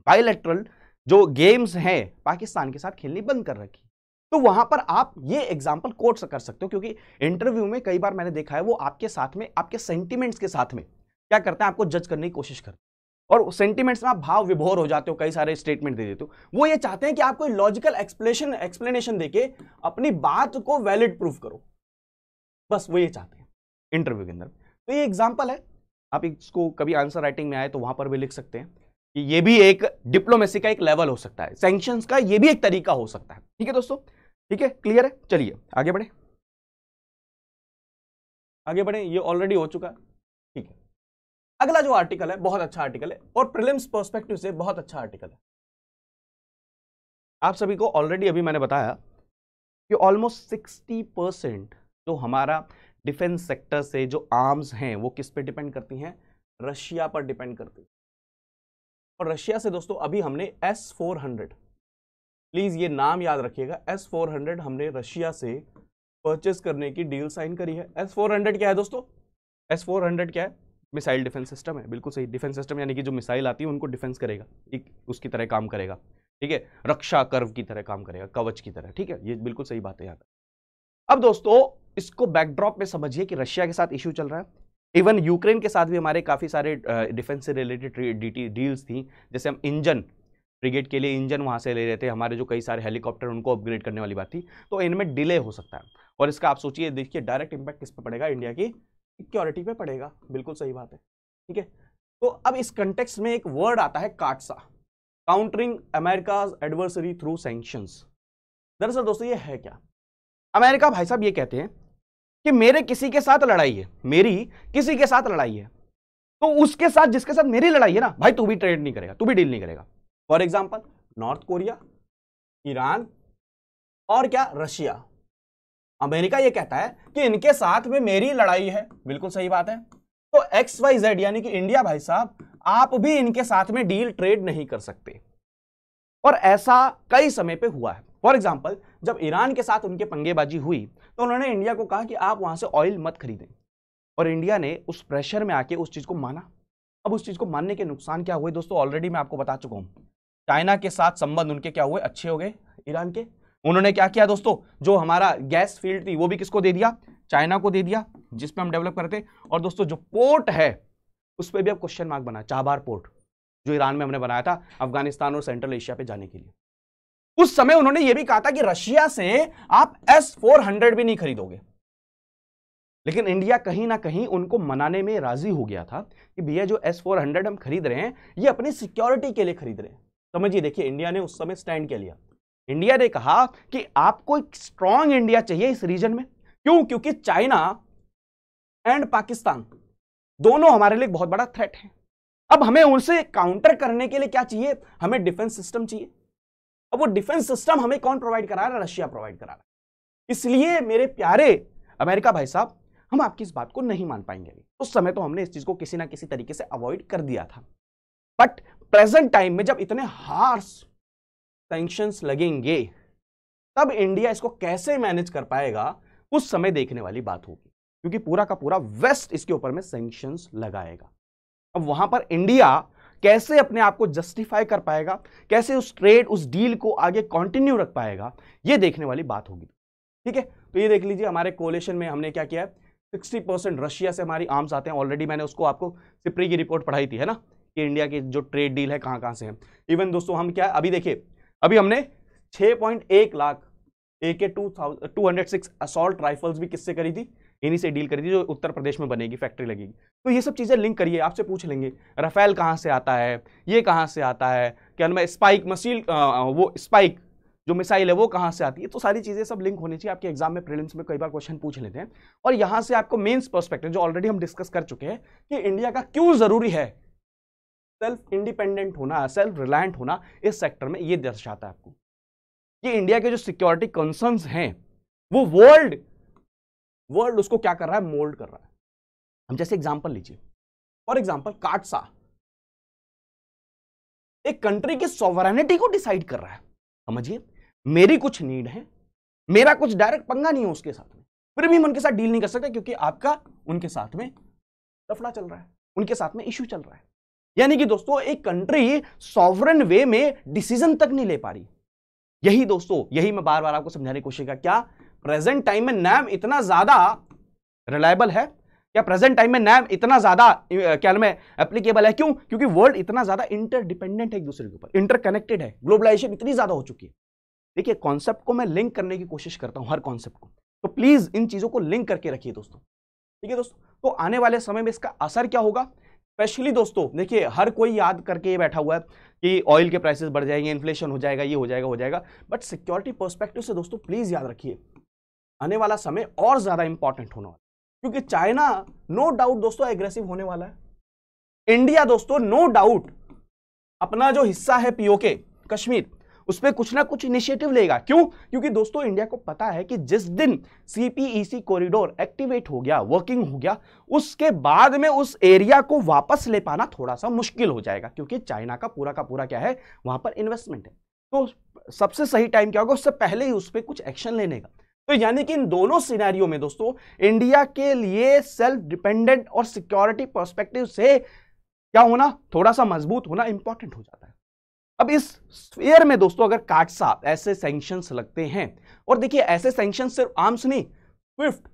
बायोलेट्रल जो गेम्स हैं पाकिस्तान के साथ खेलनी बंद कर रखी तो वहां पर आप ये एग्जाम्पल कोर्ट कर सकते हो क्योंकि इंटरव्यू में कई बार मैंने देखा है वो आपके साथ में आपके सेंटिमेंट्स के साथ में क्या करते हैं आपको जज करने की कोशिश करते हैं और सेंटिमेंट्स में आप भाव विभोर हो जाते हो कई सारे स्टेटमेंट दे देते हो वो ये चाहते हैं कि आप कोई लॉजिकल एक्सप्लेन एक्सप्लेनेशन देके अपनी बात को वैलिड प्रूफ करो बस वो ये चाहते हैं इंटरव्यू के अंदर तो ये एग्जाम्पल है आप इसको कभी आंसर राइटिंग में आए तो वहां पर भी लिख सकते हैं कि ये भी एक डिप्लोमेसी का एक लेवल हो सकता है सेंक्शन का ये भी एक तरीका हो सकता है ठीक है दोस्तों ठीक है क्लियर है चलिए आगे बढ़े आगे बढ़े ये ऑलरेडी हो चुका ठीक है अगला जो आर्टिकल है बहुत अच्छा आर्टिकल है और प्रिलिम्स पर्सपेक्टिव से बहुत अच्छा आर्टिकल है आप सभी को ऑलरेडी अभी मैंने बताया कि ऑलमोस्ट सिक्सटी परसेंट जो हमारा डिफेंस सेक्टर से जो आर्म्स हैं वो किस पे डिपेंड करती हैं रशिया पर डिपेंड करती है और रशिया से दोस्तों अभी हमने एस फोर हंड्रेड प्लीज़ ये नाम याद रखिएगा एस फोर हंड्रेड हमने रशिया से परचेज करने की डील साइन करी है एस फोर हंड्रेड क्या है दोस्तों एस फोर हंड्रेड क्या है मिसाइल डिफेंस सिस्टम है बिल्कुल सही डिफेंस सिस्टम यानी कि जो मिसाइल आती है उनको डिफेंस करेगा ठीक उसकी तरह काम करेगा ठीक है रक्षा कर्व की तरह काम करेगा कवच की तरह ठीक है ये बिल्कुल सही बात है यहाँ अब दोस्तों इसको बैकड्रॉप में समझिए कि रशिया के साथ इशू चल रहा है इवन यूक्रेन के साथ भी हमारे काफ़ी सारे डिफेंस से रिलेटेड डील्स थी जैसे हम इंजन ब्रिगेड के लिए इंजन वहाँ से ले रहे थे हमारे जो कई सारे हेलीकॉप्टर उनको अपग्रेड करने वाली बात थी तो इनमें डिले हो सकता है और इसका आप सोचिए देखिए डायरेक्ट इम्पैक्ट किस पर पड़ेगा इंडिया की सिक्योरिटी पर पड़ेगा बिल्कुल सही बात है ठीक है तो अब इस कंटेक्स में एक वर्ड आता है CAATSA countering America's adversary through sanctions दरअसल दोस्तों ये है क्या अमेरिका भाई साहब ये कहते हैं कि मेरे किसी के साथ लड़ाई है मेरी किसी के साथ लड़ाई है तो उसके साथ जिसके साथ मेरी लड़ाई है ना भाई तू भी ट्रेड नहीं करेगा तू भी डील नहीं करेगा for example North Korea Iran और क्या रशिया अमेरिका ये कहता है कि इनके साथ में मेरी लड़ाई है बिल्कुल सही बात है तो एक्स वाई जेड यानी कि इंडिया भाई साहब आप भी इनके साथ में डील ट्रेड नहीं कर सकते और ऐसा कई समय पे हुआ है फॉर एग्जाम्पल जब ईरान के साथ उनके पंगेबाजी हुई तो उन्होंने इंडिया को कहा कि आप वहाँ से ऑयल मत खरीदें और इंडिया ने उस प्रेशर में आके उस चीज़ को माना अब उस चीज़ को मानने के नुकसान क्या हुए दोस्तों ऑलरेडी मैं आपको बता चुका हूँ चाइना के साथ संबंध उनके क्या हुए अच्छे हो गए ईरान के उन्होंने क्या किया दोस्तों जो हमारा गैस फील्ड थी वो भी किसको दे दिया चाइना को दे दिया जिसपे हम डेवलप करते और दोस्तों जो पोर्ट है उस पर भी अब क्वेश्चन मार्क बना चाबार पोर्ट जो ईरान में हमने बनाया था अफगानिस्तान और सेंट्रल एशिया पे जाने के लिए उस समय उन्होंने यह भी कहा था कि रशिया से आप एस फोर हंड्रेड भी नहीं खरीदोगे लेकिन इंडिया कहीं ना कहीं उनको मनाने में राजी हो गया था कि भैया जो एस फोर हंड्रेड हम खरीद रहे हैं ये अपनी सिक्योरिटी के लिए खरीद रहे हैं समझिए देखिए इंडिया ने उस समय स्टैंड क्या लिया इंडिया ने कहा कि आपको एक स्ट्रांग इंडिया चाहिए इस रीजन में क्यों क्योंकि चाइना एंड पाकिस्तान दोनों हमारे लिए बहुत बड़ा थ्रेट है अब हमें उनसे काउंटर करने के लिए क्या चाहिए हमें डिफेंस सिस्टम चाहिए अब वो डिफेंस सिस्टम हमें कौन प्रोवाइड करा रहा है रशिया प्रोवाइड करा रहा है इसलिए मेरे प्यारे अमेरिका भाई साहब हम आपकी इस बात को नहीं मान पाएंगे उस समय तो हमने इस चीज को किसी ना किसी तरीके से अवॉइड कर दिया था बट प्रेजेंट टाइम में जब इतने हार्स सेंक्शन लगेंगे तब इंडिया इसको कैसे मैनेज कर पाएगा उस समय देखने वाली बात होगी क्योंकि पूरा का पूरा वेस्ट इसके ऊपर में सेंक्शन लगाएगा अब वहां पर इंडिया कैसे अपने आप को जस्टिफाई कर पाएगा कैसे उस ट्रेड उस डील को आगे कंटिन्यू रख पाएगा ये देखने वाली बात होगी ठीक है तो ये देख लीजिए हमारे कोलेशन में हमने क्या किया है सिक्सटी परसेंट रशिया से हमारी आर्म्स आते हैं ऑलरेडी मैंने उसको आपको सिप्री की रिपोर्ट पढ़ाई थी है ना कि इंडिया की जो ट्रेड डील है कहाँ कहाँ से है इवन दोस्तों हम क्या अभी देखिए अभी हमने छः lakh A K two thousand two hundred six assault rifles भी किससे करी थी इन्हीं से डील करेगी जो उत्तर प्रदेश में बनेगी फैक्ट्री लगेगी तो ये सब चीज़ें लिंक करिए आपसे पूछ लेंगे रफेल कहाँ से आता है ये कहाँ से आता है क्या नाम स्पाइक मसील वो स्पाइक जो मिसाइल है वो कहाँ से आती है तो सारी चीज़ें सब लिंक होनी चाहिए आपके एग्जाम में प्रीलिम्स में कई बार क्वेश्चन पूछ लेते हैं और यहाँ से आपको मेंस पर्सपेक्टिव जो ऑलरेडी हम डिस्कस कर चुके हैं कि इंडिया का क्यों ज़रूरी है सेल्फ इंडिपेंडेंट होना सेल्फ रिलायंट होना इस सेक्टर में ये दर्शाता है आपको कि इंडिया के जो सिक्योरिटी कंसर्न्स हैं वो वर्ल्ड वर्ल्ड उसको क्या कर रहा है मोल्ड कर रहा है हम जैसे एग्जाम्पल लीजिए फॉर एग्जाम्पल काटसा एक कंट्री की सॉवरेनिटी को डिसाइड कर रहा है समझिए मेरी कुछ नीड है मेरा कुछ डायरेक्ट पंगा नहीं है उसके साथ में फिर भी हम उनके साथ डील नहीं कर सकते क्योंकि आपका उनके साथ में लफड़ा चल रहा है उनके साथ में इश्यू चल रहा है यानी कि दोस्तों एक कंट्री सॉवरन वे में डिसीजन तक नहीं ले पा रही यही दोस्तों यही मैं बार बार आपको समझाने की कोशिश कर क्या प्रेजेंट टाइम में नैम इतना ज़्यादा रिलायबल है क्या प्रेजेंट टाइम में नैम इतना ज़्यादा क्या नाम एप्लीकेबल है क्यों क्योंकि वर्ल्ड इतना ज़्यादा इंटरडिपेंडेंट है एक दूसरे के ऊपर इंटरकनेक्टेड है ग्लोबलाइजेशन इतनी ज़्यादा हो चुकी है देखिए कॉन्सेप्ट को मैं लिंक करने की कोशिश करता हूँ हर कॉन्सेप्ट को तो प्लीज़ इन चीज़ों को लिंक करके रखिए दोस्तों ठीक है दोस्तों तो आने वाले समय में इसका असर क्या होगा स्पेशली दोस्तों देखिए हर कोई याद करके ये बैठा हुआ है कि ऑयल के प्राइसेस बढ़ जाएंगे इन्फ्लेशन हो जाएगा ये हो जाएगा हो जाएगा बट सिक्योरिटी पर्सपेक्टिव से दोस्तों प्लीज़ याद रखिए आने वाला समय और ज्यादा इंपॉर्टेंट होने वाला क्योंकि चाइना नो डाउट दोस्तों एग्रेसिव होने वाला है इंडिया दोस्तों नो डाउट अपना जो हिस्सा है पीओके कश्मीर उस पर कुछ ना कुछ इनिशिएटिव लेगा क्यों क्योंकि दोस्तों इंडिया को पता है कि जिस दिन सीपीईसी कॉरिडोर एक्टिवेट हो गया वर्किंग हो गया उसके बाद में उस एरिया को वापस ले पाना थोड़ा सा मुश्किल हो जाएगा क्योंकि चाइना का पूरा का पूरा क्या है वहां पर इन्वेस्टमेंट है तो सबसे सही टाइम क्या होगा उससे पहले ही उस पर कुछ एक्शन लेने का तो यानी कि इन दोनों सिनेरियो में दोस्तों इंडिया के लिए सेल्फ डिपेंडेंट और सिक्योरिटी पर्सपेक्टिव से क्या होना थोड़ा सा मजबूत होना इंपॉर्टेंट हो जाता है अब इस स्फेयर में दोस्तों अगर काटसा ऐसे सेंक्शन लगते हैं और देखिए ऐसे सेंक्शन सिर्फ आर्म्स नहीं स्विफ्ट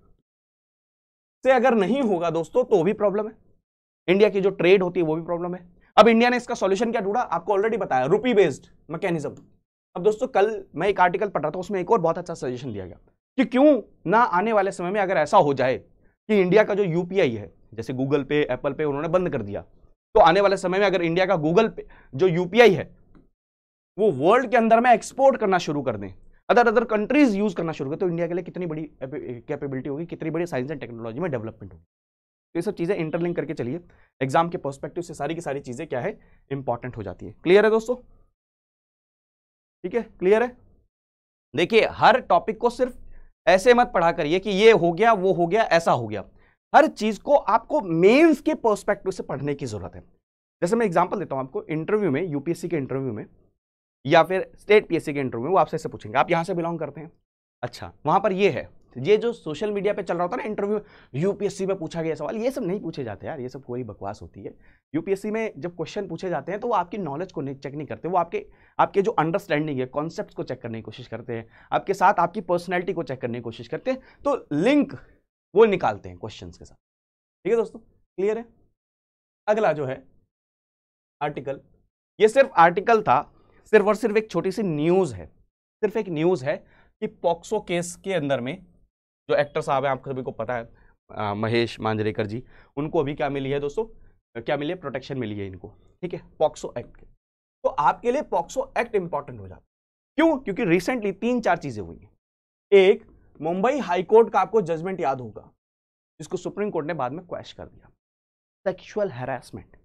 से अगर नहीं होगा दोस्तों तो भी प्रॉब्लम है इंडिया की जो ट्रेड होती है वो भी प्रॉब्लम है अब इंडिया ने इसका सॉल्यूशन क्या ढूंढा आपको ऑलरेडी बताया रुपी बेस्ड मैकेनिज्म अब दोस्तों कल मैं एक आर्टिकल पढ़ रहा था उसमें एक और बहुत अच्छा सजेशन दिया गया कि क्यों ना आने वाले समय में अगर ऐसा हो जाए कि इंडिया का जो यूपीआई है जैसे गूगल पे एप्पल पे उन्होंने बंद कर दिया तो आने वाले समय में अगर इंडिया का गूगल पे जो यूपीआई है वो वर्ल्ड के अंदर में एक्सपोर्ट करना शुरू कर दें अदर अदर कंट्रीज यूज करना शुरू करें तो इंडिया के लिए कितनी बड़ी कैपेबिलिटी होगी कितनी बड़ी साइंस एंड टेक्नोलॉजी में डेवलपमेंट होगी तो ये सब चीज़ें इंटरलिंक करके चलिए एग्जाम के पर्सपेक्टिव से सारी की सारी चीज़ें क्या है इंपॉर्टेंट हो जाती है क्लियर है दोस्तों ठीक है क्लियर है देखिए हर टॉपिक को सिर्फ ऐसे मत पढ़ा करिए कि ये हो गया वो हो गया ऐसा हो गया हर चीज़ को आपको मेंस के पर्सपेक्टिव से पढ़ने की ज़रूरत है जैसे मैं एग्जांपल देता हूँ आपको इंटरव्यू में यूपीएससी के इंटरव्यू में या फिर स्टेट पीएससी के इंटरव्यू में वो आपसे ऐसे पूछेंगे आप यहाँ से बिलोंग करते हैं अच्छा वहां पर यह है ये जो सोशल मीडिया पे चल रहा होता है ना इंटरव्यू यूपीएससी में पूछा गया सवाल ये सब नहीं पूछे जाते यार ये सब कोई बकवास होती है यूपीएससी में जब क्वेश्चन पूछे जाते हैं तो वो आपकी नॉलेज को नहीं चेक नहीं करते वो आपके आपके जो अंडरस्टैंडिंग है कॉन्सेप्ट को चेक करने की कोशिश करते हैं आपके साथ आपकी पर्सनैलिटी को चेक करने की कोशिश करते हैं तो लिंक वो निकालते हैं क्वेश्चन के साथ ठीक है दोस्तों क्लियर है अगला जो है आर्टिकल ये सिर्फ आर्टिकल था सिर्फ और सिर्फ एक छोटी सी न्यूज़ है सिर्फ एक न्यूज़ है कि पॉक्सो केस के अंदर में जो एक्टर साहब हैं आप सभी को पता है आ, महेश मांजरेकर जी उनको अभी क्या मिली है दोस्तों क्या मिली है प्रोटेक्शन मिली है इनको ठीक है पॉक्सो एक्ट के तो आपके लिए पॉक्सो एक्ट इंपॉर्टेंट हो जाता क्यों क्योंकि रिसेंटली तीन चार चीज़ें हुई हैं एक मुंबई हाईकोर्ट का आपको जजमेंट याद होगा जिसको सुप्रीम कोर्ट ने बाद में क्वैश कर दिया सेक्शुअल हेरासमेंट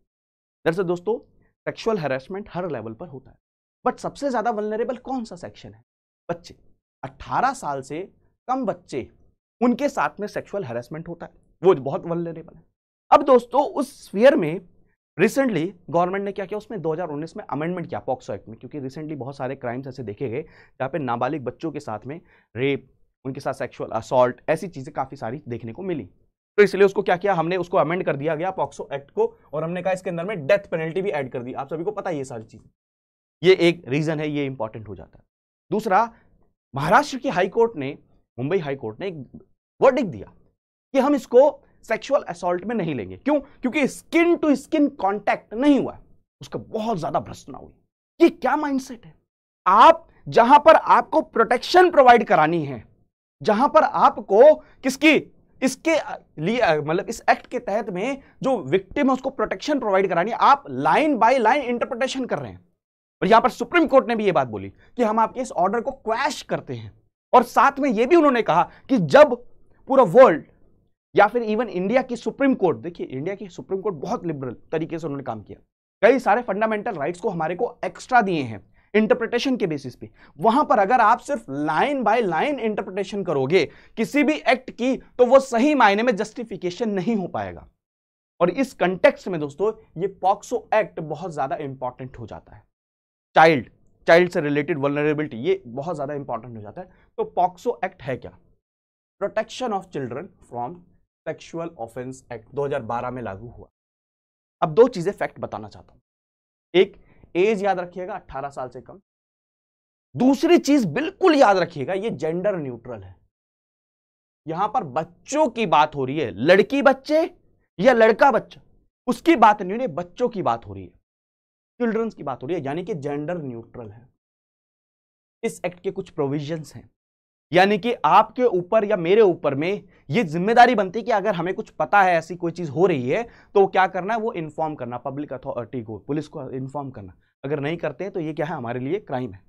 दरअसल दोस्तों सेक्शुअल हेरासमेंट हर लेवल पर होता है बट सबसे ज़्यादा वलनरेबल कौन सा सेक्शन है बच्चे 18 साल से कम बच्चे उनके साथ में सेक्सुअल हेरासमेंट होता है वो बहुत वनरेबल है अब दोस्तों उस स्फीयर में रिसेंटली गवर्नमेंट ने क्या किया उसमें 2019 में अमेंडमेंट किया पॉक्सो एक्ट में क्योंकि रिसेंटली बहुत सारे क्राइम्स ऐसे देखे गए जहाँ पे नाबालिग बच्चों के साथ में रेप उनके साथ सेक्सुअल असॉल्ट ऐसी चीज़ें काफ़ी सारी देखने को मिली तो इसलिए उसको क्या किया हमने उसको अमेंड कर दिया गया पॉक्सो एक्ट को और हमने कहा इसके अंदर में डेथ पेनल्टी भी ऐड कर दी आप सभी को पता है ये सारी चीज़ें ये एक रीज़न है ये इंपॉर्टेंट हो जाता है दूसरा महाराष्ट्र की हाईकोर्ट ने मुंबई हाई कोर्ट ने एक वर्डिक दिया कि हम इसको सेक्सुअल असोल्ट में नहीं लेंगे क्यों क्योंकि स्किन टू स्किन कॉन्टैक्ट नहीं हुआ उसका बहुत ज्यादा ना हुई ये क्या माइंडसेट है आप जहां पर आपको प्रोटेक्शन प्रोवाइड करानी है जहां पर आपको किसकी इसके लिए मतलब इस एक्ट के तहत में जो विक्टिम है उसको प्रोटेक्शन प्रोवाइड करानी है आप लाइन बाय लाइन इंटरप्रिटेशन कर रहे हैं और यहां पर सुप्रीम कोर्ट ने भी यह बात बोली कि हम आपके इस ऑर्डर को क्वैश करते हैं और साथ में यह भी उन्होंने कहा कि जब पूरा वर्ल्ड या फिर इवन इंडिया की सुप्रीम कोर्ट देखिए इंडिया की सुप्रीम कोर्ट बहुत लिबरल तरीके से उन्होंने काम किया कई सारे फंडामेंटल राइट्स को हमारे को एक्स्ट्रा दिए हैं इंटरप्रिटेशन के बेसिस पे वहां पर अगर आप सिर्फ लाइन बाय लाइन इंटरप्रिटेशन करोगे किसी भी एक्ट की तो वो सही मायने में जस्टिफिकेशन नहीं हो पाएगा और इस कंटेक्स में दोस्तों ये पॉक्सो एक्ट बहुत ज्यादा इंपॉर्टेंट हो जाता है चाइल्ड चाइल्ड से रिलेटेड वर्नरेबिलिटी ये बहुत ज़्यादा इंपॉर्टेंट हो जाता है तो पॉक्सो एक्ट है क्या protection of children from sexual offence act 2012 में लागू हुआ अब दो चीज़ें फैक्ट बताना चाहता हूँ एक एज याद रखिएगा 18 साल से कम दूसरी चीज बिल्कुल याद रखिएगा ये जेंडर न्यूट्रल है यहां पर बच्चों की बात हो रही है लड़की बच्चे या लड़का बच्चा उसकी बात नहीं हो रही बच्चों की बात हो रही है चिल्ड्रंस की बात हो रही है यानी कि जेंडर न्यूट्रल है इस एक्ट के कुछ प्रोविजंस हैं यानी कि आपके ऊपर या मेरे ऊपर में ये जिम्मेदारी बनती है कि अगर हमें कुछ पता है ऐसी कोई चीज़ हो रही है तो क्या करना है वो इन्फॉर्म करना पब्लिक अथॉरिटी को पुलिस को इन्फॉर्म करना अगर नहीं करते हैं तो ये क्या है हमारे लिए क्राइम है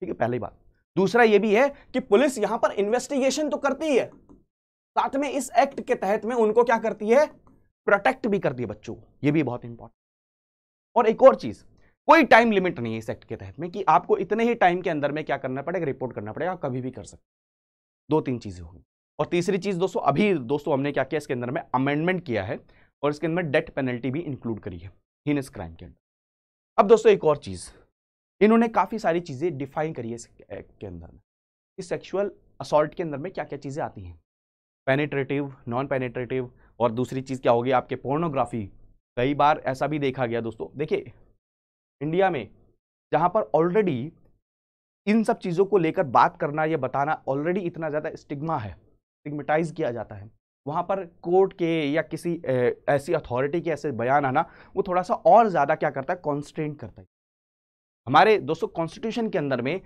ठीक है पहली बात दूसरा ये भी है कि पुलिस यहां पर इन्वेस्टिगेशन तो करती है साथ में इस एक्ट के तहत में उनको क्या करती है प्रोटेक्ट भी करती है बच्चों को ये भी बहुत इंपॉर्टेंट और एक और चीज़ कोई टाइम लिमिट नहीं है इस एक्ट के तहत में कि आपको इतने ही टाइम के अंदर में क्या करना पड़ेगा रिपोर्ट करना पड़ेगा आप कभी भी कर सकते दो तीन चीज़ें होंगी और तीसरी चीज़ दोस्तों अभी दोस्तों हमने क्या किया इसके अंदर में अमेंडमेंट किया है और इसके अंदर डेथ पेनल्टी भी इंक्लूड करी है इस क्राइम के अंदर अब दोस्तों एक और चीज़ इन्होंने काफ़ी सारी चीज़ें डिफाइन करी है इस एक्ट के अंदर में कि सेक्शुअल असॉल्ट के अंदर में क्या क्या चीज़ें आती हैं पेनेट्रेटिव नॉन पेनेट्रेटिव और दूसरी चीज़ क्या होगी आपके पोर्नोग्राफी कई बार ऐसा भी देखा गया दोस्तों देखिए इंडिया में जहाँ पर ऑलरेडी इन सब चीज़ों को लेकर बात करना या बताना ऑलरेडी इतना ज़्यादा स्टिग्मा है स्टिग्मेटाइज किया जाता है वहाँ पर कोर्ट के या किसी ए, ऐसी अथॉरिटी के ऐसे बयान आना वो थोड़ा सा और ज़्यादा क्या करता है कॉन्स्टेंट करता है हमारे दोस्तों कॉन्स्टिट्यूशन के अंदर में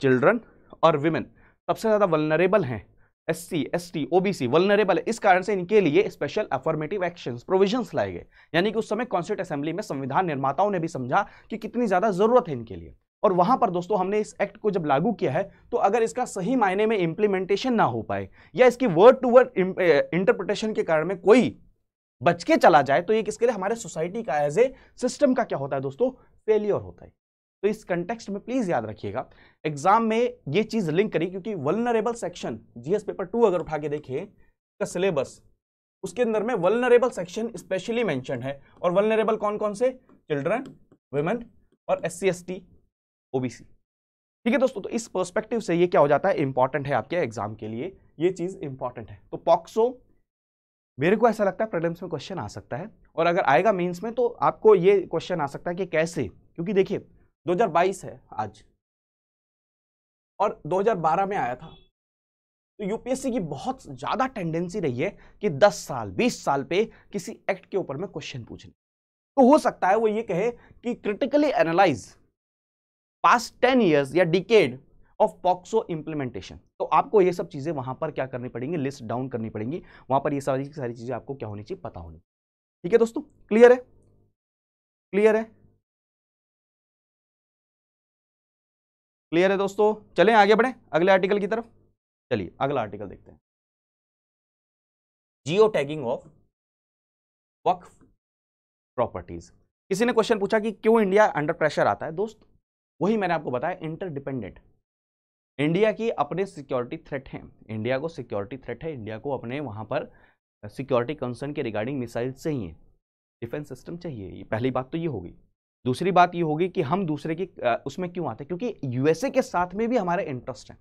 चिल्ड्रन और विमेन सबसे ज़्यादा वलनरेबल हैं एससी एसटी ओबीसी वलनरेबल इस कारण से इनके लिए स्पेशल अफॉर्मेटिव एक्शन प्रोविजन लाए गए यानी कि उस समय कॉन्स्टिट्यूट असेंबली में संविधान निर्माताओं ने भी समझा कि कितनी ज़्यादा ज़रूरत है इनके लिए और वहां पर दोस्तों हमने इस एक्ट को जब लागू किया है तो अगर इसका सही मायने में इंप्लीमेंटेशन ना हो पाए या इसकी वर्ड टू वर्ड इंटरप्रिटेशन के कारण में कोई बच के चला जाए तो ये किसके लिए हमारे सोसाइटी का एज ए सिस्टम का क्या होता है दोस्तों फेलियर होता है तो इस कंटेक्सट में प्लीज़ याद रखिएगा एग्जाम में ये चीज़ लिंक करी क्योंकि vulnerable section GS paper two अगर उठा के देखिए का सिलेबस उसके अंदर में वलनरेबल सेक्शन स्पेशली मैंशन है और वलनरेबल कौन कौन से चिल्ड्रन वुमेन और S C S T OBC ठीक है दोस्तों तो इस पर्सपेक्टिव से ये क्या हो जाता है इंपॉर्टेंट है आपके एग्जाम के लिए ये चीज़ इंपॉर्टेंट है तो पॉक्सो मेरे को ऐसा लगता है प्रीलिम्स में क्वेश्चन आ सकता है और अगर आएगा मेंस में तो आपको ये क्वेश्चन आ सकता है कि कैसे क्योंकि देखिए 2022 है आज और 2012 में आया था तो यूपीएससी की बहुत ज्यादा टेंडेंसी रही है कि 10 साल 20 साल पे किसी एक्ट के ऊपर में क्वेश्चन पूछने तो हो सकता है वो ये कहे कि क्रिटिकली एनालाइज पास्ट 10 इयर्स या डिकेड ऑफ पॉक्सो इंप्लीमेंटेशन तो आपको ये सब चीज़ें वहां पर क्या करनी पड़ेंगी लिस्ट डाउन करनी पड़ेंगी वहां पर यह सारी सारी चीज़ें आपको क्या होनी चाहिए पता होनी ठीक है दोस्तों क्लियर है क्लियर है क्लियर है दोस्तों चलें आगे बढ़ें अगले आर्टिकल की तरफ चलिए अगला आर्टिकल देखते हैं geo tagging of Waqf properties किसी ने क्वेश्चन पूछा कि क्यों इंडिया अंडर प्रेशर आता है दोस्त वही मैंने आपको बताया इंटरडिपेंडेंट इंडिया की अपने सिक्योरिटी थ्रेट हैं इंडिया को सिक्योरिटी थ्रेट है इंडिया को अपने वहां पर सिक्योरिटी कंसर्न के रिगार्डिंग मिसाइल चाहिए डिफेंस सिस्टम चाहिए पहली बात तो ये होगी दूसरी बात ये होगी कि हम दूसरे की उसमें क्यों आते हैं क्योंकि यूएसए के साथ में भी हमारे इंटरेस्ट हैं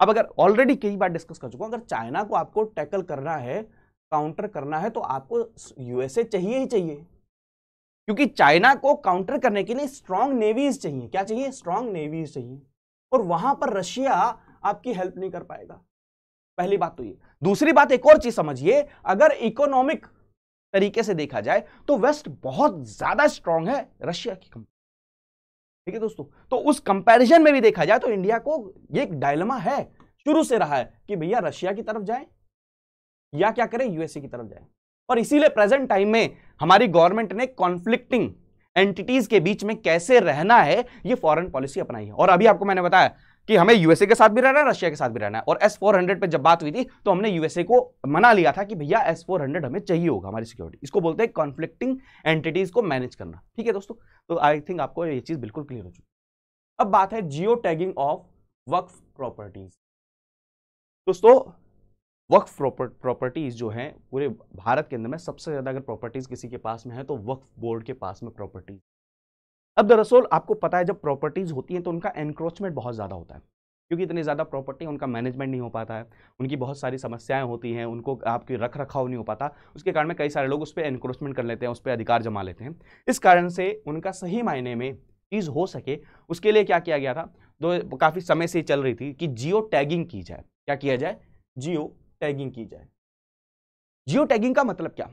अब अगर ऑलरेडी कई बार डिस्कस कर चुका हूँ अगर चाइना को आपको टैकल करना है काउंटर करना है तो आपको यूएसए चाहिए ही चाहिए क्योंकि चाइना को काउंटर करने के लिए स्ट्रांग नेवीज चाहिए क्या चाहिए स्ट्रांग नेवीज चाहिए और वहां पर रशिया आपकी हेल्प नहीं कर पाएगा पहली बात तो ये दूसरी बात एक और चीज समझिए अगर इकोनॉमिक तरीके से देखा जाए तो वेस्ट बहुत ज्यादा स्ट्रांग है रशिया की कंपनी ठीक है दोस्तों तो उस कंपैरिजन में भी देखा जाए तो इंडिया को एक डायलमा है शुरू से रहा है कि भैया रशिया की तरफ जाए या क्या करें यूएसए की तरफ जाए और इसीलिए प्रेजेंट टाइम में हमारी गवर्नमेंट ने कॉन्फ्लिक्टिंग एंटिटीज के बीच में कैसे रहना है ये फॉरेन पॉलिसी अपनाई है और अभी आपको मैंने बताया कि हमें यूएसए के साथ भी रहना है रशिया के साथ भी रहना है और एस फोर हंड्रेड पर जब बात हुई थी तो हमने यूएसए को मना लिया था कि भैया एस फोर हंड्रेड हमें चाहिए होगा हमारी सिक्योरिटी इसको बोलते हैं कॉन्फ्लिक्टिंग एंटिटीज को मैनेज करना ठीक है दोस्तों तो आई थिंक आपको ये चीज़ बिल्कुल क्लियर हो चुकी अब बात है geo tagging of Waqf properties दोस्तों वक्फ प्रॉपर्टीज जो है पूरे भारत के अंदर में सबसे ज़्यादा अगर प्रॉपर्टीज़ किसी के पास में है तो वक्फ बोर्ड के पास में प्रॉपर्टीज अब दरअसल आपको पता है जब प्रॉपर्टीज़ होती हैं तो उनका एनक्रोचमेंट बहुत ज़्यादा होता है क्योंकि इतनी ज़्यादा प्रॉपर्टी उनका मैनेजमेंट नहीं हो पाता है उनकी बहुत सारी समस्याएं होती हैं उनको आपकी रख रखाव नहीं हो पाता उसके कारण में कई सारे लोग उस पर एनक्रोचमेंट कर लेते हैं उस पर अधिकार जमा लेते हैं इस कारण से उनका सही मायने में चीज़ हो सके उसके लिए क्या किया गया था जो काफ़ी समय से चल रही थी कि जियो टैगिंग की जाए क्या किया जाए जियो टैगिंग की जाए जियो टैगिंग का मतलब क्या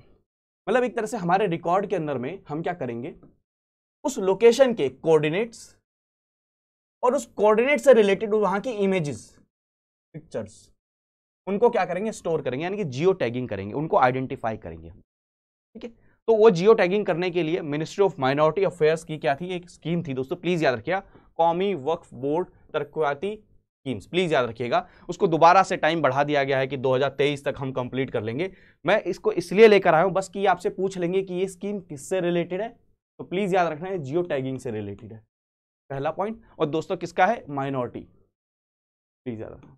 मतलब एक तरह से हमारे रिकॉर्ड के अंदर में हम क्या करेंगे उस लोकेशन के कोऑर्डिनेट्स और उस कोऑर्डिनेट से रिलेटेड वहां की इमेजेस पिक्चर्स उनको क्या करेंगे स्टोर करेंगे यानी कि जियो टैगिंग करेंगे उनको आइडेंटिफाई करेंगे ठीक है तो वो जियो टैगिंग करने के लिए मिनिस्ट्री ऑफ माइनॉरिटी अफेयर्स की क्या थी एक स्कीम थी दोस्तों प्लीज याद रखिएगा Qaumi Waqf board Taraqqiati schemes please याद रखिएगा उसको दोबारा से टाइम बढ़ा दिया गया है कि 2023 तक हम कंप्लीट कर लेंगे मैं इसको इसलिए लेकर आया हूं बस कि आपसे पूछ लेंगे कि ये स्कीम किससे रिलेटेड है तो प्लीज़ याद रखना है जियो टैगिंग से रिलेटेड है पहला पॉइंट और दोस्तों किसका है माइनॉरिटी प्लीज़ याद रखना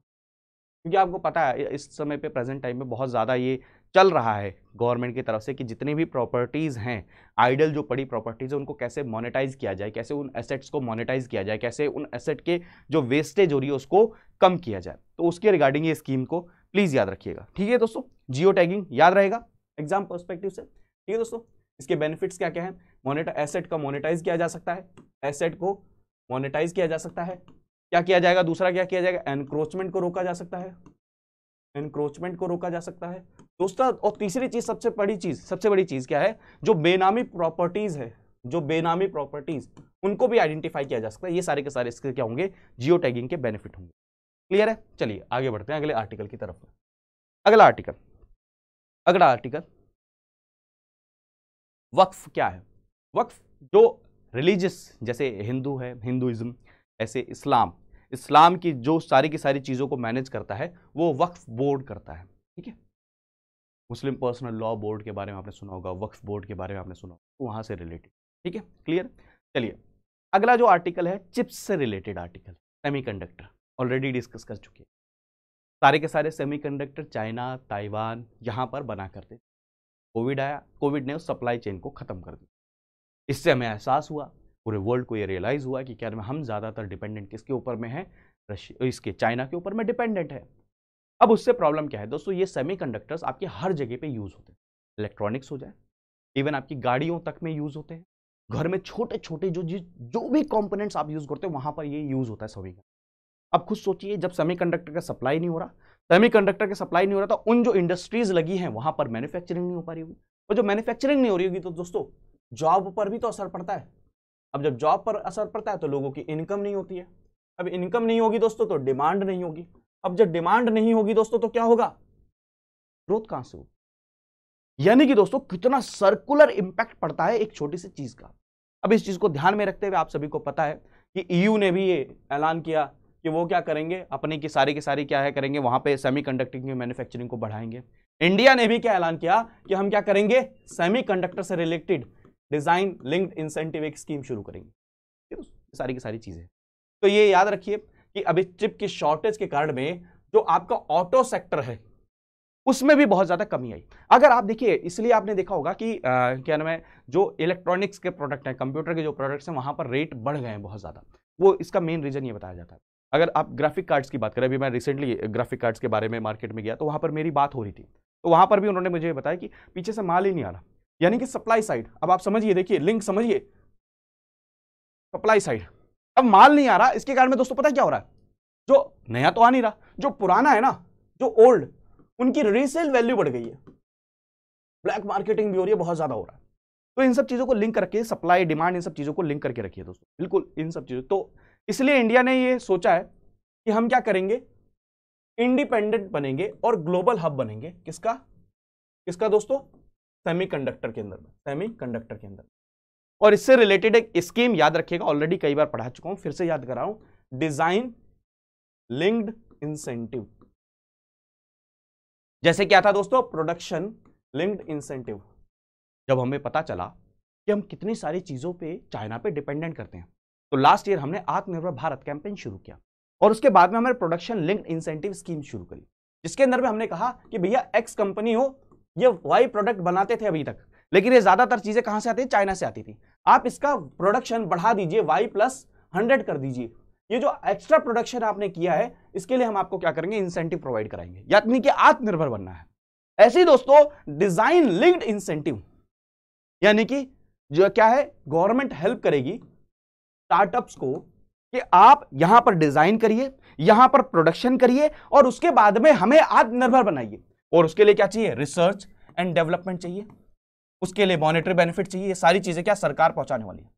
क्योंकि आपको पता है इस समय पे प्रेजेंट टाइम में बहुत ज़्यादा ये चल रहा है गवर्नमेंट की तरफ से कि जितनी भी प्रॉपर्टीज़ हैं आइडल जो पड़ी प्रॉपर्टीज़ हैं उनको कैसे मोनेटाइज किया जाए कैसे उन एसेट्स को मोनेटाइज किया जाए कैसे उन एसेट के जो वेस्टेज हो रही है उसको कम किया जाए तो उसके रिगार्डिंग ये स्कीम को प्लीज़ याद रखिएगा ठीक है दोस्तों जियो टैगिंग याद रहेगा एग्जाम परस्पेक्टिव से ठीक है दोस्तों इसके बेनिफिट्स क्या क्या हैं मोनिटा एसेट का मोनिटाइज किया जा सकता है एसेट को मोनिटाइज किया जा सकता है क्या किया जाएगा दूसरा क्या किया जाएगा एनक्रोचमेंट को रोका जा सकता है एनक्रोचमेंट को रोका जा सकता है दूसरा और तीसरी चीज सबसे बड़ी चीज सबसे बड़ी चीज क्या है जो बेनामी प्रॉपर्टीज है जो बेनामी प्रॉपर्टीज उनको भी आइडेंटिफाई किया जा सकता है ये सारे के सारे इसके क्या होंगे जियो टैगिंग के बेनिफिट होंगे क्लियर है चलिए आगे बढ़ते हैं अगले आर्टिकल की तरफ अगला आर्टिकल अगला आर्टिकल वक्फ क्या है वक्फ जो रिलीजियस जैसे हिंदू है हिंदुज़म ऐसे इस्लाम इस्लाम की जो सारी की सारी चीज़ों को मैनेज करता है वो वक्फ बोर्ड करता है ठीक है मुस्लिम पर्सनल लॉ बोर्ड के बारे में आपने सुना होगा वक्फ बोर्ड के बारे में आपने सुना होगा वहाँ से रिलेटेड ठीक है क्लियर चलिए अगला जो आर्टिकल है चिप्स से related article semiconductor already discuss कर चुके हैं सारे के सारे सेमीकंडक्टर चाइना ताइवान यहाँ पर बना करते कोविड आया कोविड ने उस सप्लाई चेन को ख़त्म कर दिया इससे हमें एहसास हुआ पूरे वर्ल्ड को ये रियलाइज़ हुआ कि क्या हम ज़्यादातर डिपेंडेंट किसके ऊपर में हैं इसके चाइना के ऊपर में डिपेंडेंट है अब उससे प्रॉब्लम क्या है दोस्तों ये सेमीकंडक्टर्स आपके हर जगह पे यूज़ होते हैं इलेक्ट्रॉनिक्स हो जाए इवन आपकी गाड़ियों तक में यूज़ होते हैं घर में छोटे छोटे जो जो भी कॉम्पोनेंट्स आप यूज़ करते हो वहाँ पर ये यूज़ होता है सभी का अब खुद सोचिए जब कंडक्टर का सप्लाई नहीं हो रहा कंडक्टर का सप्लाई नहीं हो रहा तो उन जो इंडस्ट्रीज लगी हैं वहाँ पर मैनुफैक्चरिंग नहीं हो पा रही होगी और जो मैन्युफैक्चरिंग नहीं हो रही होगी तो दोस्तों जॉब पर भी तो असर पड़ता है अब जब जॉब पर असर पड़ता है तो लोगों की इनकम नहीं होती है अब इनकम नहीं होगी दोस्तों तो डिमांड नहीं होगी अब जब डिमांड नहीं होगी दोस्तों तो क्या होगा ग्रोथ कहां से होगी यानी कि दोस्तों कितना सर्कुलर इंपैक्ट पड़ता है एक छोटी सी चीज का अब इस चीज को ध्यान में रखते हुए आप सभी को पता है कि ईयू e ने भी ये ऐलान किया कि वो क्या करेंगे अपने की सारी की सारी क्या है करेंगे वहां पे कंडक्टर की मैन्युफैक्चरिंग को बढ़ाएंगे इंडिया ने भी क्या ऐलान किया कि हम क्या करेंगे कंडक्टर से रिलेटेड डिज़ाइन लिंक्ड इंसेंटिव एक स्कीम शुरू करेंगे तो सारी की सारी चीज़ें तो ये याद रखिए कि अभी चिप की शॉर्टेज के कारण में जो आपका ऑटो सेक्टर है उसमें भी बहुत ज़्यादा कमी आई अगर आप देखिए इसलिए आपने देखा होगा कि आ, क्या नाम है जो इलेक्ट्रॉनिक्स के प्रोडक्ट हैं कंप्यूटर के जो प्रोडक्ट्स हैं वहाँ पर रेट बढ़ गए हैं बहुत ज़्यादा वो इसका मेन रीज़न ये बताया जाता है अगर आप ग्राफिक कार्ड्स की बात करें अभी मैं रिसेंटली ग्राफिक कार्ड्स के बारे में मार्केट में गया तो वहाँ पर मेरी बात हो रही थी तो वहाँ पर भी उन्होंने मुझे बताया कि पीछे से माल ही नहीं आ रहा यानी कि सप्लाई साइड अब आप समझिए देखिए लिंक समझिए सप्लाई साइड अब माल नहीं आ रहा इसके कारण में दोस्तों पता क्या हो रहा है जो नया तो आ नहीं रहा जो पुराना है ना जो ओल्ड उनकी रीसेल वैल्यू बढ़ गई है ब्लैक मार्केटिंग भी हो रही है बहुत ज्यादा हो रहा है तो इन सब चीज़ों को लिंक करके सप्लाई डिमांड इन सब चीज़ों को लिंक करके रखिए दोस्तों बिल्कुल इन सब चीज़ों तो इसलिए इंडिया ने ये सोचा है कि हम क्या करेंगे इंडिपेंडेंट बनेंगे और ग्लोबल हब बनेंगे किसका किसका दोस्तों सेमी कंडक्टर के अंदर में सेमी कंडक्टर के अंदर और इससे रिलेटेड एक स्कीम याद रखिएगा ऑलरेडी कई बार पढ़ा चुका हूं फिर से याद कराऊं डिजाइन लिंक्ड इंसेंटिव जैसे क्या था दोस्तों प्रोडक्शन लिंक्ड इंसेंटिव जब हमें पता चला कि हम कितनी सारी चीज़ों पे चाइना पे डिपेंडेंट करते हैं तो लास्ट ईयर हमने आत्मनिर्भर भारत कैंपेन शुरू किया और उसके बाद में हमने प्रोडक्शन लिंक्ड इंसेंटिव स्कीम शुरू करी जिसके अंदर में हमने कहा कि भैया एक्स कंपनी हो ये वाई प्रोडक्ट बनाते थे अभी तक लेकिन ये ज्यादातर चीजें कहां से आती है चाइना से आती थी आप इसका प्रोडक्शन बढ़ा दीजिए वाई प्लस हंड्रेड कर दीजिए ये जो एक्स्ट्रा प्रोडक्शन आपने किया है इसके लिए हम आपको क्या करेंगे इंसेंटिव प्रोवाइड कराएंगे यानी कि आत्मनिर्भर बनना है ऐसे ही दोस्तों डिजाइन लिंक्ड इंसेंटिव यानी कि जो क्या है गवर्नमेंट हेल्प करेगी स्टार्टअप्स को कि आप यहां पर डिजाइन करिए यहां पर प्रोडक्शन करिए और उसके बाद में हमें आत्मनिर्भर बनाइए और उसके लिए क्या चाहिए रिसर्च एंड डेवलपमेंट चाहिए उसके लिए मॉनिटरी बेनिफिट चाहिए ये सारी चीज़ें क्या सरकार पहुंचाने वाली है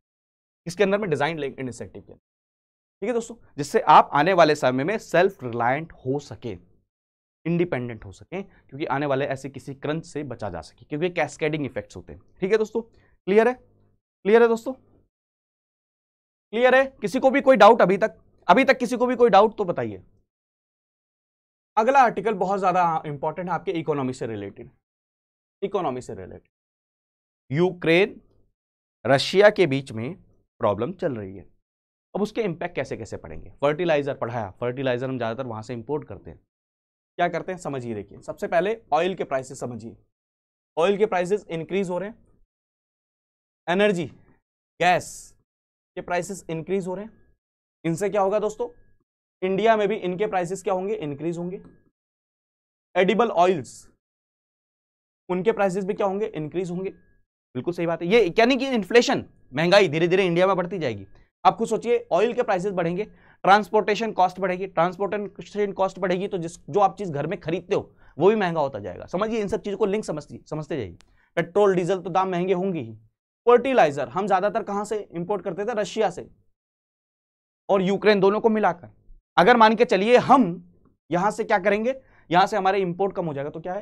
इसके अंदर में डिजाइन लिंक इनिशिएटिव के ठीक है दोस्तों जिससे आप आने वाले समय में सेल्फ रिलायंट हो सके इंडिपेंडेंट हो सके क्योंकि आने वाले ऐसे किसी क्रंच से बचा जा सके क्योंकि कैस्केडिंग इफेक्ट्स होते हैं ठीक है दोस्तों क्लियर है क्लियर है दोस्तों क्लियर है किसी को भी कोई डाउट अभी तक अभी तक किसी को भी कोई डाउट तो बताइए अगला आर्टिकल बहुत ज़्यादा इंपॉर्टेंट हाँ, है आपके इकोनॉमी से रिलेटेड इकोनॉमी से रिलेटेड यूक्रेन रशिया के बीच में प्रॉब्लम चल रही है अब उसके इंपैक्ट कैसे कैसे पड़ेंगे फर्टिलाइज़र पढ़ाया फर्टिलाइज़र हम ज़्यादातर वहां से इंपोर्ट करते हैं क्या करते हैं समझिए देखिए सबसे पहले ऑयल के प्राइसेस समझिए ऑयल के प्राइसेस इंक्रीज हो रहे हैं एनर्जी गैस के प्राइसेस इंक्रीज हो रहे हैं इनसे क्या होगा दोस्तों इंडिया में भी इनके प्राइसेस क्या होंगे इंक्रीज होंगे एडिबल ऑयल्स उनके प्राइसेस भी क्या होंगे इंक्रीज होंगे बिल्कुल सही बात है ये नहीं कि इन्फ्लेशन महंगाई धीरे धीरे इंडिया में बढ़ती जाएगी आप खुद सोचिए ऑयल के प्राइसेस बढ़ेंगे ट्रांसपोर्टेशन कॉस्ट बढ़ेगी ट्रांसपोर्टेशन कॉस्ट बढ़ेगी तो जिस जो आप चीज़ घर में खरीदते हो वो भी महंगा होता जाएगा समझिए इन सब चीजों को लिंक समझती समझते जाइए पेट्रोल डीजल तो दाम महंगे होंगे ही फर्टिलाइजर हम ज़्यादातर कहाँ से इम्पोर्ट करते थे रशिया से और यूक्रेन दोनों को मिलाकर अगर मान के चलिए हम यहां से क्या करेंगे यहां से हमारे इंपोर्ट कम हो जाएगा तो क्या है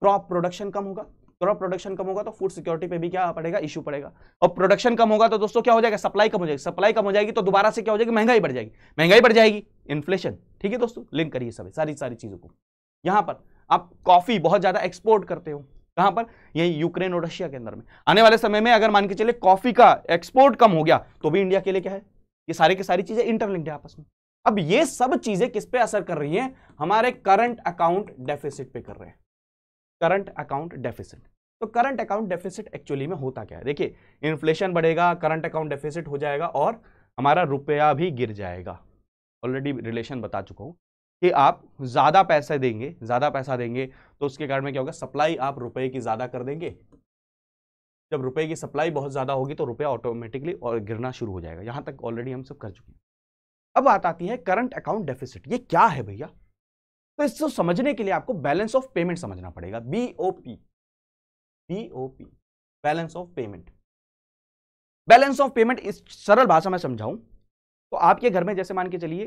क्रॉप प्रोडक्शन कम होगा क्रॉप प्रोडक्शन कम होगा तो फूड सिक्योरिटी पे भी क्या पड़ेगा इशू पड़ेगा और प्रोडक्शन कम होगा तो दोस्तों क्या हो जाएगा सप्लाई कम हो जाएगी सप्लाई कम हो जाएगी तो दोबारा से क्या हो जाएगी महंगाई बढ़ जाएगी महंगाई बढ़ जाएगी इन्फ्लेशन ठीक है दोस्तों लिंक करिए सभी सारी सारी चीज़ों को यहां पर आप कॉफ़ी बहुत ज़्यादा एक्सपोर्ट करते हो कहां पर यही यूक्रेन और रशिया के अंदर में आने वाले समय में अगर मान के चले कॉफ़ी का एक्सपोर्ट कम हो गया तो भी इंडिया के लिए क्या है ये सारे की सारी चीज़ें इंटरलिंक्ड है आपस में अब ये सब चीजें किस पे असर कर रही हैं हमारे करंट अकाउंट डेफिसिट पे कर रहे हैं करंट अकाउंट डेफिसिट तो करंट अकाउंट डेफिसिट एक्चुअली में होता क्या है देखिए इन्फ्लेशन बढ़ेगा करंट अकाउंट डेफिसिट हो जाएगा और हमारा रुपया भी गिर जाएगा ऑलरेडी रिलेशन बता चुका हूँ कि आप ज़्यादा पैसे देंगे ज़्यादा पैसा देंगे तो उसके कारण में क्या होगा सप्लाई आप रुपए की ज़्यादा कर देंगे जब रुपए की सप्लाई बहुत ज़्यादा होगी तो रुपया ऑटोमेटिकली और गिरना शुरू हो जाएगा यहाँ तक ऑलरेडी हम सब कर चुके हैं अब बात आती है करंट अकाउंट डेफिसिट ये क्या है भैया तो इसको समझने के लिए आपको बैलेंस ऑफ पेमेंट समझना पड़ेगा BOP BOP balance of payment balance of payment इस सरल भाषा में समझाऊं तो आपके घर में जैसे मान के चलिए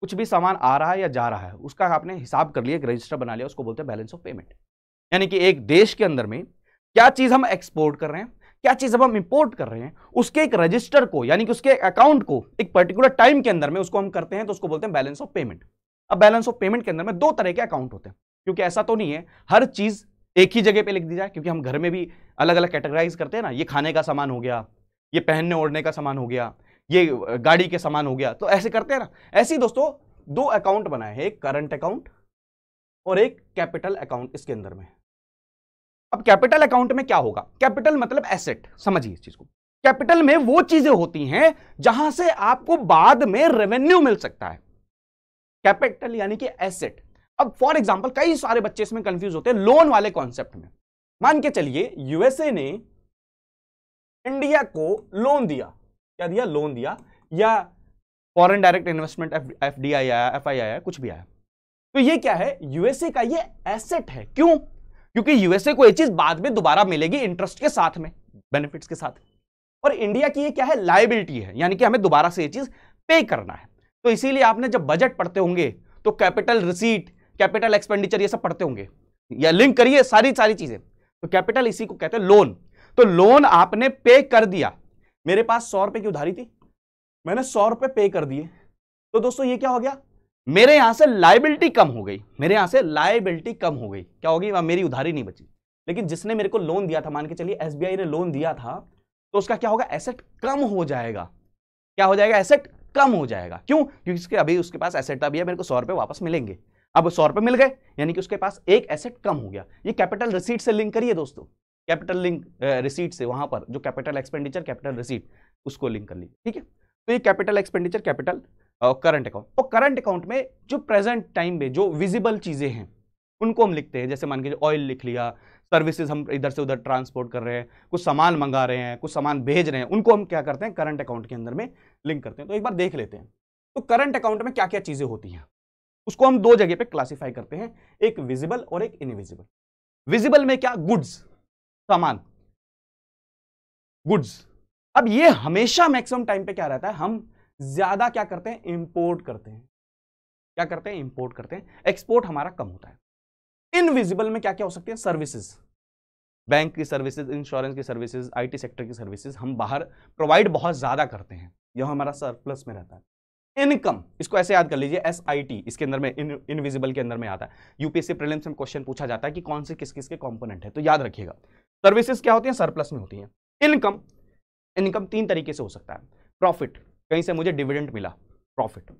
कुछ भी सामान आ रहा है या जा रहा है उसका आपने हिसाब कर लिया एक रजिस्टर बना लिया उसको बोलते हैं बैलेंस ऑफ पेमेंट यानी कि एक देश के अंदर में क्या चीज़ हम एक्सपोर्ट कर रहे हैं क्या चीज़ अब हम इंपोर्ट कर रहे हैं उसके एक रजिस्टर को यानी कि उसके अकाउंट को एक पर्टिकुलर टाइम के अंदर में उसको हम करते हैं तो उसको बोलते हैं बैलेंस ऑफ पेमेंट अब बैलेंस ऑफ पेमेंट के अंदर में दो तरह के अकाउंट होते हैं क्योंकि ऐसा तो नहीं है हर चीज़ एक ही जगह पे लिख दी जाए क्योंकि हम घर में भी अलग अलग कैटेगराइज करते हैं ना ये खाने का सामान हो गया ये पहनने ओढ़ने का सामान हो गया ये गाड़ी के सामान हो गया तो ऐसे करते हैं ना ऐसे ही दोस्तों दो अकाउंट बनाए हैं एक करंट अकाउंट और एक कैपिटल अकाउंट इसके अंदर में अब कैपिटल अकाउंट में क्या होगा कैपिटल मतलब एसेट समझिए इस चीज को कैपिटल में वो चीजें होती हैं जहां से आपको बाद में रेवेन्यू मिल सकता है कैपिटल यानी कि एसेट अब फॉर एग्जांपल कई सारे बच्चे इसमें कंफ्यूज होते हैं लोन वाले कॉन्सेप्ट में मान के चलिए यूएसए ने इंडिया को लोन दिया क्या दिया लोन दिया या foreign direct investment F D I आया एफ आई आया कुछ भी आया तो ये क्या है यूएसए का ये एसेट है क्यों क्योंकि यूएसए को यह चीज बाद में दोबारा मिलेगी इंटरेस्ट के साथ में बेनिफिट्स के साथ और इंडिया की ये क्या है लाइबिलिटी है यानी कि हमें दोबारा से ये चीज पे करना है तो इसीलिए आपने जब बजट पढ़ते होंगे तो कैपिटल रिसीट कैपिटल एक्सपेंडिचर ये सब पढ़ते होंगे या लिंक करिए सारी सारी चीजें तो कैपिटल इसी को कहते हैं लोन तो लोन आपने पे कर दिया मेरे पास सौ रुपए की उधारी थी मैंने सौ रुपए पे कर दिए तो दोस्तों ये क्या हो गया मेरे यहां से लाइबिलिटी कम हो गई मेरे यहां से लाइबिलिटी कम हो गई क्या होगी मेरी उधारी नहीं बची लेकिन जिसने मेरे को लोन दिया था मान के चलिए एस ने लोन दिया था तो उसका क्या होगा एसेट कम हो जाएगा क्या हो जाएगा एसेट कम हो जाएगा क्यों क्योंकि इसके अभी उसके पास एसेट अभी है मेरे को सौ रुपए वापस मिलेंगे अब सौ रुपए मिल गए यानी कि उसके पास एक एसेट कम हो गया ये कैपिटल रिसीट से लिंक करिए दोस्तों कैपिटल लिंक रिसीट से वहां पर जो कैपिटल एक्सपेंडिचर कैपिटल रिसीट उसको लिंक कर लीजिए ठीक है तो ये capital expenditure capital current account और करंट अकाउंट में जो प्रेजेंट टाइम में जो विजिबल चीज़ें हैं उनको हम लिखते हैं जैसे मान के ऑयल लिख लिया सर्विसेज हम इधर से उधर ट्रांसपोर्ट कर रहे हैं कुछ सामान मंगा रहे हैं कुछ सामान भेज रहे हैं उनको हम क्या करते हैं करंट अकाउंट के अंदर में लिंक करते हैं तो एक बार देख लेते हैं तो करंट अकाउंट में क्या क्या चीज़ें होती हैं उसको हम दो जगह पे क्लासिफाई करते हैं एक विजिबल और एक इनविजिबल विजिबल में क्या गुड्स सामान गुड्स अब ये हमेशा मैक्सिमम टाइम पे क्या रहता है हम ज़्यादा क्या करते हैं इंपोर्ट करते हैं क्या करते हैं इंपोर्ट करते हैं एक्सपोर्ट हमारा कम होता है इनविजिबल में क्या क्या हो सकते हैं सर्विसेज बैंक की सर्विसेज इंश्योरेंस की सर्विसेज आईटी सेक्टर की सर्विसेज हम बाहर प्रोवाइड बहुत ज़्यादा करते हैं यह हमारा सरप्लस में रहता है इनकम इसको ऐसे याद कर लीजिए एस आई टी इसके अंदर में इन इनविजिबल के अंदर में आता है यूपीएससी प्रीलिम्स में क्वेश्चन पूछा जाता है कि कौन से किस किस के कॉम्पोनेंट है तो याद रखिएगा सर्विसेज क्या होती है सरप्लस में होती है इनकम इनकम तीन तरीके से हो सकता है प्रॉफिट कहीं से मुझे डिविडेंट मिला प्रॉफिट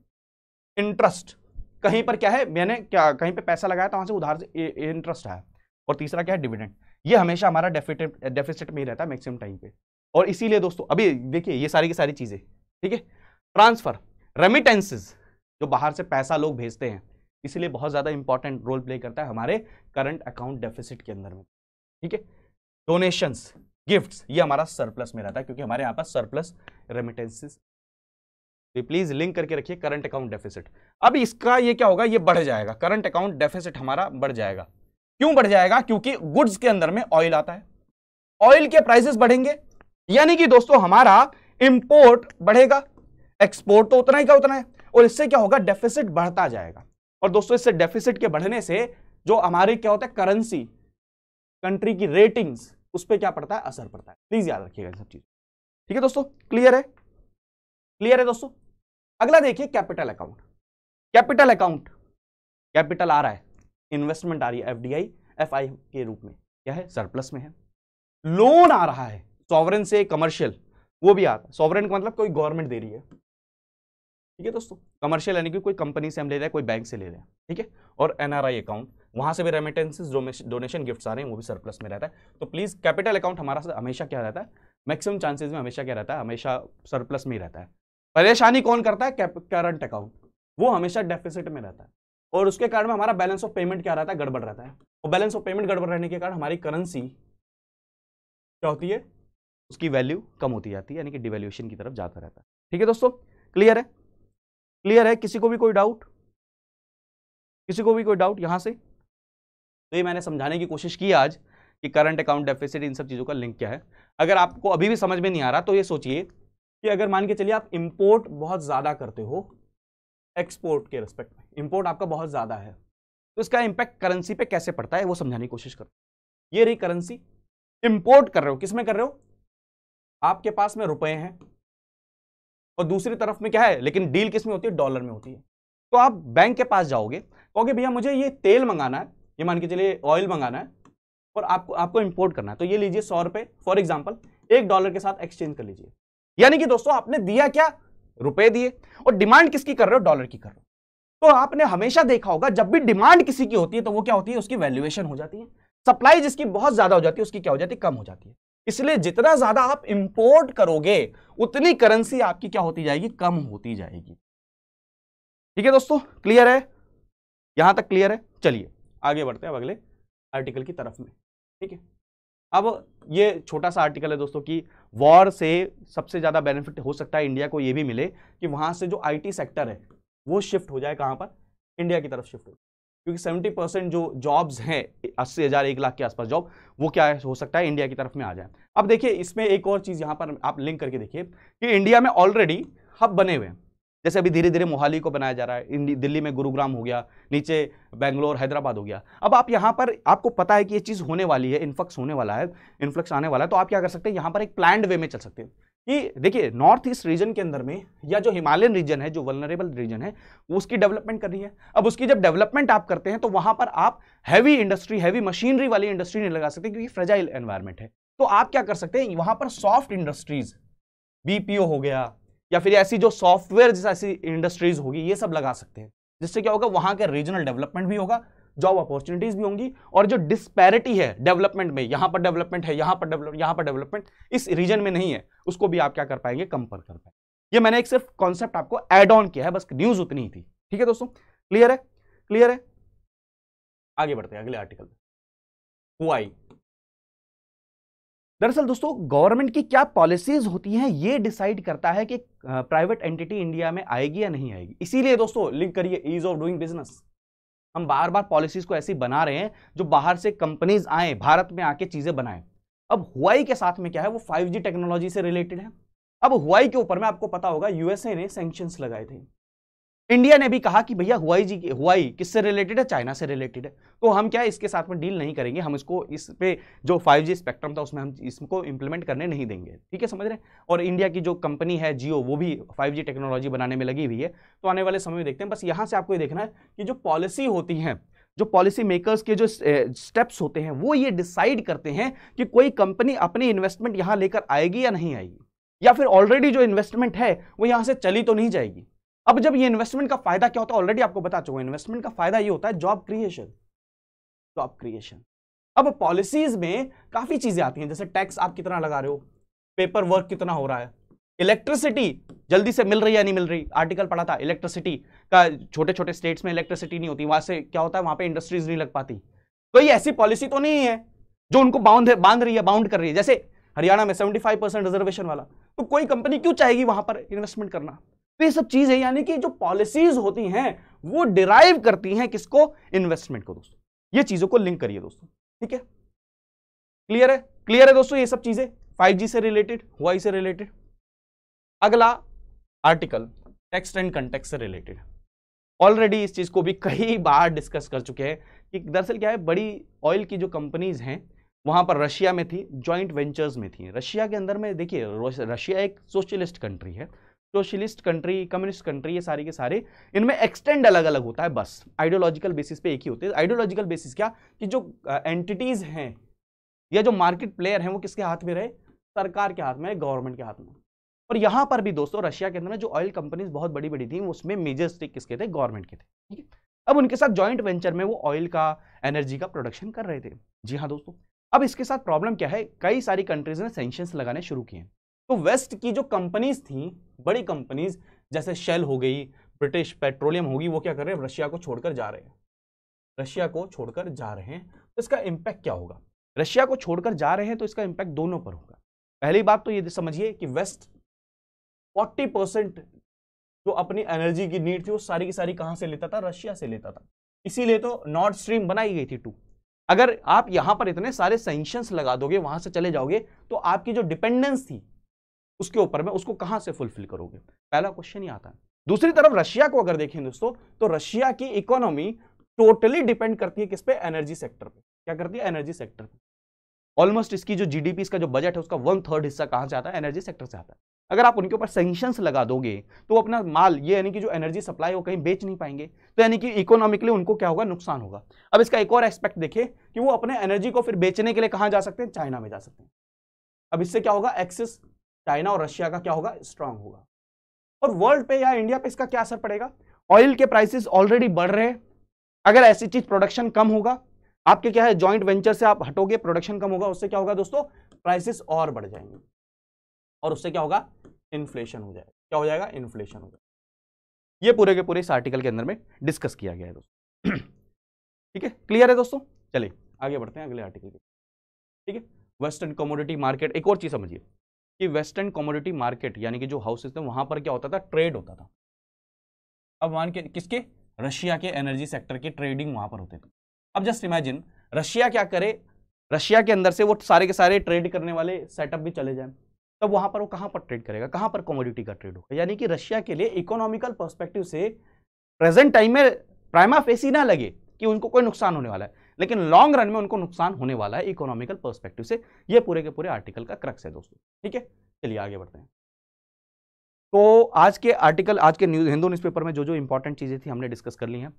इंटरेस्ट कहीं पर क्या है मैंने क्या कहीं पे पैसा लगाया था वहां से उधार से इंटरेस्ट आया और तीसरा क्या है डिविडेंट ये हमेशा हमारा डेफिसिट में ही रहता है मैक्सिमम टाइम पे और इसीलिए दोस्तों अभी देखिए ये सारी की सारी चीज़ें ठीक है ट्रांसफ़र रेमिटेंसेज जो बाहर से पैसा लोग भेजते हैं इसीलिए बहुत ज़्यादा इंपॉर्टेंट रोल प्ले करता है हमारे करंट अकाउंट डेफिसिट के अंदर में ठीक है डोनेशंस गिफ्ट्स ये हमारा सरप्लस में रहता है क्योंकि हमारे यहाँ पर सरप्लस रेमिटेंसेस तो प्लीज लिंक करके रखिए करंट अकाउंट डेफिसिट अब इसका ये क्या होगा ये बढ़ जाएगा करंट अकाउंट डेफिसिट हमारा बढ़ जाएगा क्यों बढ़ जाएगा क्योंकि गुड्स के अंदर में ऑयल आता है ऑयल के प्राइसेस बढ़ेंगे यानी कि दोस्तों हमारा इंपोर्ट बढ़ेगा एक्सपोर्ट तो उतना ही का उतना है और इससे क्या होगा डेफिसिट बढ़ता जाएगा और दोस्तों इससे डेफिसिट के बढ़ने से जो हमारे क्या होता है करेंसी कंट्री की रेटिंग्स उस पर क्या पड़ता है असर पड़ता है प्लीज याद रखिएगा सब चीज ठीक है दोस्तों क्लियर है क्लियर है दोस्तों अगला देखिए capital account capital account capital आ रहा है इन्वेस्टमेंट आ रही है एफडीआई एफआई के रूप में क्या है सरप्लस में है लोन आ रहा है सॉवरन से कमर्शियल वो भी आ रहा है सॉवरन का मतलब कोई गवर्नमेंट दे रही है ठीक है दोस्तों कमर्शियल यानी कि कोई कंपनी से हम ले रहे हैं कोई बैंक से ले रहे हैं ठीक है और एनआरआई अकाउंट वहां से भी रेमिटेंसेस डोनेशन गिफ्ट्स आ रहे हैं वो भी सरप्लस में रहता है तो प्लीज कैपिटल अकाउंट हमारा हमेशा क्या रहता है मैक्सिमम चांसेस में हमेशा क्या रहता है हमेशा सरप्लस में ही रहता है परेशानी कौन करता है करंट अकाउंट वो हमेशा डेफिसिट में रहता है और उसके कारण हमारा बैलेंस ऑफ पेमेंट क्या रहता है गड़बड़ रहता है और बैलेंस ऑफ पेमेंट गड़बड़ रहने के कारण हमारी करेंसी क्या होती है उसकी वैल्यू कम होती जाती है यानी कि डिवेल्यूशन की तरफ जाता रहता है ठीक है दोस्तों क्लियर है क्लियर है किसी को भी कोई डाउट किसी को भी कोई डाउट यहां से तो ये मैंने समझाने की कोशिश की आज कि करंट अकाउंट डेफिसिट इन सब चीज़ों का लिंक क्या है अगर आपको अभी भी समझ में नहीं आ रहा तो ये सोचिए कि अगर मान के चलिए आप इम्पोर्ट बहुत ज़्यादा करते हो एक्सपोर्ट के रिस्पेक्ट में इम्पोर्ट आपका बहुत ज़्यादा है तो इसका इम्पैक्ट करेंसी पे कैसे पड़ता है वो समझाने की कोशिश करते ये रही करेंसी इम्पोर्ट कर रहे हो किस में कर रहे हो आपके पास में रुपए हैं और दूसरी तरफ में क्या है लेकिन डील किस में होती है डॉलर में होती है तो आप बैंक के पास जाओगे कहोगे भैया मुझे ये तेल मंगाना है ये मान के चलिए ऑयल मंगाना है और आपको आपको इम्पोर्ट करना है तो ये लीजिए सौ रुपये फॉर एग्जाम्पल एक डॉलर के साथ एक्सचेंज कर लीजिए यानी कि दोस्तों आपने दिया क्या रुपए दिए और डिमांड किसकी कर रहे हो डॉलर की कर रहे हो तो आपने हमेशा देखा होगा जब भी डिमांड किसी की होती है तो वो क्या होती है उसकी वैल्यूएशन हो जाती है सप्लाई जिसकी बहुत ज्यादा हो जाती है उसकी क्या हो जाती है कम हो जाती है इसलिए जितना ज्यादा आप इंपोर्ट करोगे उतनी करेंसी आपकी क्या होती जाएगी कम होती जाएगी ठीक है दोस्तों क्लियर है यहां तक क्लियर है चलिए आगे बढ़ते हैं अगले आर्टिकल की तरफ में ठीक है अब ये छोटा सा आर्टिकल है दोस्तों कि वॉर से सबसे ज़्यादा बेनिफिट हो सकता है इंडिया को ये भी मिले कि वहाँ से जो आईटी सेक्टर है वो शिफ्ट हो जाए कहाँ पर इंडिया की तरफ शिफ्ट हो क्योंकि 70 परसेंट जो जॉब्स हैं अस्सी हज़ार एक लाख के आसपास जॉब वो क्या हो सकता है इंडिया की तरफ में आ जाए अब देखिए इसमें एक और चीज़ यहाँ पर आप लिंक करके देखिए कि इंडिया में ऑलरेडी हब बने हुए हैं जैसे अभी धीरे धीरे मोहाली को बनाया जा रहा है दिल्ली में गुरुग्राम हो गया नीचे बेंगलोर हैदराबाद हो गया अब आप यहाँ पर आपको पता है कि ये चीज़ होने वाली है इन्फ्लक्स होने वाला है इन्फ्लक्स आने वाला है तो आप क्या कर सकते हैं यहाँ पर एक प्लान्ड वे में चल सकते हैं कि देखिए नॉर्थ ईस्ट रीजन के अंदर में या जो हिमालयन रीजन है जो वलनरेबल रीजन है उसकी डेवलपमेंट कर रही है अब उसकी जब डेवलपमेंट आप करते हैं तो वहाँ पर आप हैवी इंडस्ट्री हैवी मशीनरी वाली इंडस्ट्री नहीं लगा सकते क्योंकि फ्रेजाइल एनवायरमेंट है तो आप क्या कर सकते हैं वहाँ पर सॉफ्ट इंडस्ट्रीज बीपीओ हो गया या फिर ऐसी जो सॉफ्टवेयर जैसी ऐसी इंडस्ट्रीज होगी ये सब लगा सकते हैं जिससे क्या होगा वहां के रीजनल डेवलपमेंट भी होगा जॉब अपॉर्चुनिटीज भी होंगी और जो डिस्पैरिटी है डेवलपमेंट में यहां पर डेवलपमेंट है यहाँ पर डेवलप यहां पर डेवलपमेंट इस रीजन में नहीं है उसको भी आप क्या कर पाएंगे कम पर कर पाएंगे ये मैंने एक सिर्फ कॉन्सेप्ट आपको एड ऑन किया है बस न्यूज उतनी ही थी ठीक है दोस्तों क्लियर है क्लियर है आगे बढ़ते हैं अगले आर्टिकल में वाई दरअसल दोस्तों गवर्नमेंट की क्या पॉलिसीज होती हैं ये डिसाइड करता है कि प्राइवेट एंटिटी इंडिया में आएगी या नहीं आएगी इसीलिए दोस्तों लिंक करिए ईज ऑफ डूइंग बिजनेस हम बार बार पॉलिसीज को ऐसी बना रहे हैं जो बाहर से कंपनीज आए भारत में आके चीजें बनाएं अब हुआई के साथ में क्या है वो फाइव टेक्नोलॉजी से रिलेटेड है अब हुआई के ऊपर में आपको पता होगा यूएसए ने सेंक्शन लगाए थे इंडिया ने भी कहा कि भैया हुआई जी हुआई किससे रिलेटेड है चाइना से रिलेटेड है तो हम क्या इसके साथ में डील नहीं करेंगे हम इसको इस पे जो 5G स्पेक्ट्रम था उसमें हम इसको इम्प्लीमेंट करने नहीं देंगे ठीक है समझ रहे हैं और इंडिया की जो कंपनी है जियो वो भी 5G टेक्नोलॉजी बनाने में लगी हुई है तो आने वाले समय में देखते हैं बस यहाँ से आपको ये देखना है कि जो पॉलिसी होती है जो पॉलिसी मेकर्स के जो स्टेप्स होते हैं वो ये डिसाइड करते हैं कि कोई कंपनी अपनी इन्वेस्टमेंट यहाँ लेकर आएगी या नहीं आएगी या फिर ऑलरेडी जो इन्वेस्टमेंट है वो यहाँ से चली तो नहीं जाएगी अब जब ये इन्वेस्टमेंट का फायदा क्या होता है ऑलरेडी आपको बता चुका इन्वेस्टमेंट का फायदा ये होता है जॉब क्रिएशन जॉब क्रिएशन अब पॉलिसीज में काफी चीजें आती हैं जैसे टैक्स आप कितना लगा रहे हो पेपर वर्क कितना हो रहा है इलेक्ट्रिसिटी जल्दी से मिल रही है या नहीं मिल रही आर्टिकल पढ़ा था इलेक्ट्रिसिटी का छोटे छोटे स्टेट्स में इलेक्ट्रिसिटी नहीं होती वहां से क्या होता है वहां पे इंडस्ट्रीज नहीं लग पाती तो ये ऐसी पॉलिसी तो नहीं है जो उनको बाउंड है बांध रही है बाउंड कर रही है जैसे हरियाणा में सेवेंटी परसेंट रिजर्वेशन वाला तो कोई कंपनी क्यों चाहेगी वहां पर इन्वेस्टमेंट करना तो ये सब चीजें यानी कि जो पॉलिसीज होती हैं वो डिराइव करती हैं किसको इन्वेस्टमेंट को दोस्तों ये चीजों को लिंक करिए दोस्तों ठीक है क्लियर है क्लियर है दोस्तों ये सब चीजें 5G से रिलेटेड वाई से रिलेटेड अगला आर्टिकल टेक्स्ट एंड कंटेक्ट से रिलेटेड ऑलरेडी इस चीज को भी कई बार डिस्कस कर चुके हैं कि दरअसल क्या है बड़ी ऑयल की जो कंपनीज हैं वहां पर रशिया में थी जॉइंट वेंचर्स में थी रशिया के अंदर में देखिए रशिया एक सोशलिस्ट कंट्री है सोशलिस्ट कंट्री कम्युनिस्ट कंट्री ये सारे के सारे इनमें एक्सटेंड अलग अलग होता है बस आइडियोलॉजिकल बेसिस पे एक ही होते हैं आइडियोलॉजिकल बेसिस क्या कि जो एंटिटीज हैं या जो मार्केट प्लेयर हैं वो किसके हाथ में रहे सरकार के हाथ में गवर्नमेंट के हाथ में और यहाँ पर भी दोस्तों रशिया के अंदर में जो ऑयल कंपनीज बहुत बड़ी बड़ी थी उसमें मेजर स्टेक किसके थे गवर्नमेंट के थे ठीक है अब उनके साथ जॉइंट वेंचर में वो ऑयल का एनर्जी का प्रोडक्शन कर रहे थे जी हाँ दोस्तों अब इसके साथ प्रॉब्लम क्या है कई सारी कंट्रीज ने सेंशंस लगाने शुरू किए तो वेस्ट की जो कंपनीज थी बड़ी कंपनीज जैसे शेल हो गई ब्रिटिश पेट्रोलियम होगी वो क्या कर रहे हैं रशिया को छोड़कर जा रहे हैं रशिया को छोड़कर जा रहे हैं तो इसका इम्पैक्ट क्या होगा रशिया को छोड़कर जा रहे हैं तो इसका इम्पैक्ट दोनों पर होगा पहली बात तो ये समझिए कि वेस्ट 40 परसेंट जो अपनी एनर्जी की नीड थी वो सारी की सारी कहाँ से लेता था रशिया से लेता था इसीलिए तो नॉर्थ स्ट्रीम बनाई गई थी टू अगर आप यहाँ पर इतने सारे सेंशन लगा दोगे वहां से चले जाओगे तो आपकी जो डिपेंडेंस थी उसके ऊपर में उसको कहां से फुलफिल करोगे पहला क्वेश्चन ही आता है दूसरी तरफ रशिया को अगर देखें दोस्तों तो रशिया की इकोनॉमी टोटली डिपेंड करती है किस पे एनर्जी सेक्टर पे क्या करती है एनर्जी सेक्टर पे ऑलमोस्ट इसकी जो जीडीपी इसका जो बजट है उसका वन थर्ड हिस्सा कहां से आता है एनर्जी सेक्टर से आता है अगर आप उनके ऊपर सेंक्शंस लगा दोगे तो अपना माल ये यानी कि जो एनर्जी सप्लाई वो कहीं बेच नहीं पाएंगे तो यानी कि इकोनॉमिकली उनको क्या होगा नुकसान होगा अब इसका एक और एस्पेक्ट देखे कि वो अपने एनर्जी को फिर बेचने के लिए कहां जा सकते हैं चाइना में जा सकते हैं अब इससे क्या होगा एक्सिस चाइना और रशिया का क्या होगा स्ट्रांग होगा और वर्ल्ड पे या इंडिया पे इसका क्या असर पड़ेगा ऑयल के प्राइसेस ऑलरेडी बढ़ रहे हैं अगर ऐसी चीज प्रोडक्शन कम होगा आपके क्या है जॉइंट वेंचर से आप हटोगे प्रोडक्शन कम होगा उससे क्या होगा दोस्तों प्राइसेस और बढ़ जाएंगे और उससे क्या होगा इन्फ्लेशन हो जाएगा क्या हो जाएगा इन्फ्लेशन हो जाएगा ये पूरे के पूरे इस आर्टिकल के अंदर में डिस्कस किया गया है दोस्तों (clears throat) ठीक है क्लियर है दोस्तों चलिए आगे बढ़ते हैं अगले आर्टिकल के ठीक है वेस्टर्न कमोडिटी मार्केट एक और चीज समझिए कि वेस्टर्न कॉमोडिटी मार्केट यानी कि जो हाउसेस थे वहां पर क्या होता था ट्रेड होता था अब मान के किसके रशिया के एनर्जी सेक्टर की ट्रेडिंग वहां पर होते थे अब जस्ट इमेजिन रशिया क्या करे रशिया के अंदर से वो सारे के सारे ट्रेड करने वाले सेटअप भी चले जाए तब वहां पर वो कहां पर ट्रेड करेगा कहां पर कॉमोडिटी का ट्रेड होगा यानी कि रशिया के लिए इकोनॉमिकल परस्पेक्टिव से प्रेजेंट टाइम में प्राइमा फेसी ना लगे कि उनको कोई नुकसान होने वाला है लेकिन लॉन्ग रन में उनको नुकसान होने वाला है इकोनॉमिकल पर्सपेक्टिव से ये पूरे के पूरे आर्टिकल का क्रक्स है दोस्तों ठीक है चलिए आगे बढ़ते हैं तो आज के आर्टिकल आज के न्यूज हिंदू न्यूज़पेपर में जो जो इंपॉर्टेंट चीज़ें थी हमने डिस्कस कर ली हैं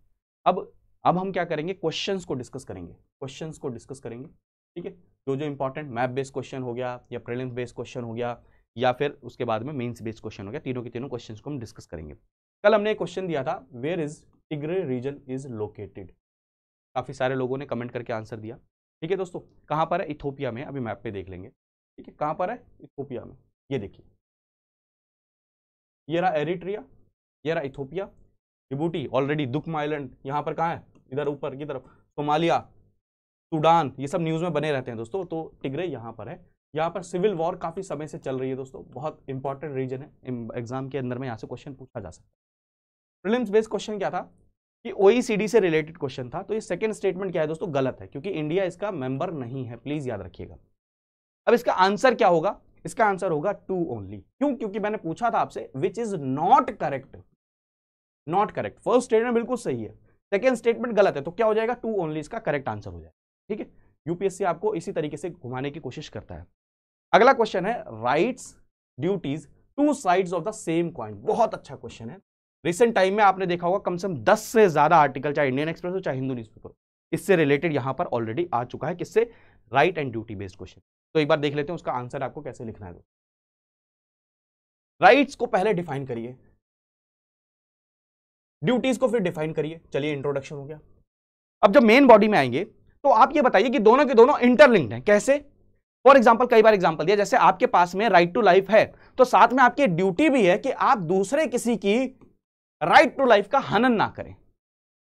अब अब हम क्या करेंगे क्वेश्चंस को डिस्कस करेंगे क्वेश्चंस को डिस्कस करेंगे ठीक है जो जो इंपॉर्टेंट मैप बेस्ड क्वेश्चन हो गया या प्रिलिम्स बेस्ड क्वेश्चन हो गया या फिर उसके बाद में मेंस बेस्ड क्वेश्चन हो गया तीनों के तीनों क्वेश्चंस को हम डिस्कस करेंगे कल हमने एक क्वेश्चन दिया था where is Tigray region is located काफ़ी सारे लोगों ने कमेंट करके आंसर दिया ठीक है दोस्तों कहाँ पर है इथोपिया में अभी मैप पे देख लेंगे ठीक है कहाँ पर है इथोपिया में ये देखिए ये रहा एरिट्रिया ये रहा इथोपिया जिबूटी ऑलरेडी दुकमा आइलैंड यहाँ पर कहाँ है इधर ऊपर की तरफ सोमालिया सूडान ये सब न्यूज़ में बने रहते हैं दोस्तों तो टिगरे यहाँ पर है यहाँ पर सिविल वॉर काफ़ी समय से चल रही है दोस्तों बहुत इंपॉर्टेंट रीजन है एग्जाम के अंदर में यहाँ से क्वेश्चन पूछा जा सकता है प्रिलिम्स बेस्ड क्वेश्चन क्या था कि ओईसीडी से रिलेटेड क्वेश्चन था तो ये सेकंड स्टेटमेंट क्या है दोस्तों गलत है क्योंकि इंडिया इसका मेंबर नहीं है प्लीज याद रखिएगा अब इसका आंसर क्या होगा इसका आंसर होगा टू ओनली क्यों क्योंकि मैंने पूछा था आपसे which is not correct not correct first statement बिल्कुल सही है सेकेंड स्टेटमेंट गलत है तो क्या हो जाएगा टू ओनली इसका करेक्ट आंसर हो जाएगा ठीक है यूपीएससी आपको इसी तरीके से घुमाने की कोशिश करता है अगला क्वेश्चन है rights duties two sides of the same coin बहुत अच्छा क्वेश्चन है रिसेंट टाइम में आपने देखा होगा कम से कम दस से ज़्यादा आर्टिकल चाहे इंडियन एक्सप्रेस हो चाहे हिंदू न्यूज पेपर इससे रिलेटेड यहां पर ऑलरेडी आ चुका है किससे right and duty based question तो एक बार देख लेते हैं उसका आंसर आपको कैसे लिखना है राइट को पहले डिफाइन करिए ड्यूटीज को फिर डिफाइन करिए चलिए इंट्रोडक्शन हो गया अब जब मेन बॉडी में आएंगे तो आप ये बताइए कि दोनों के दोनों इंटरलिंक्ड हैं कैसे फॉर एग्जाम्पल कई बार एग्जाम्पल दिया जैसे आपके पास में राइट टू लाइफ है तो साथ में आपकी ड्यूटी भी है कि आप दूसरे किसी की राइट टू लाइफ का हनन ना करें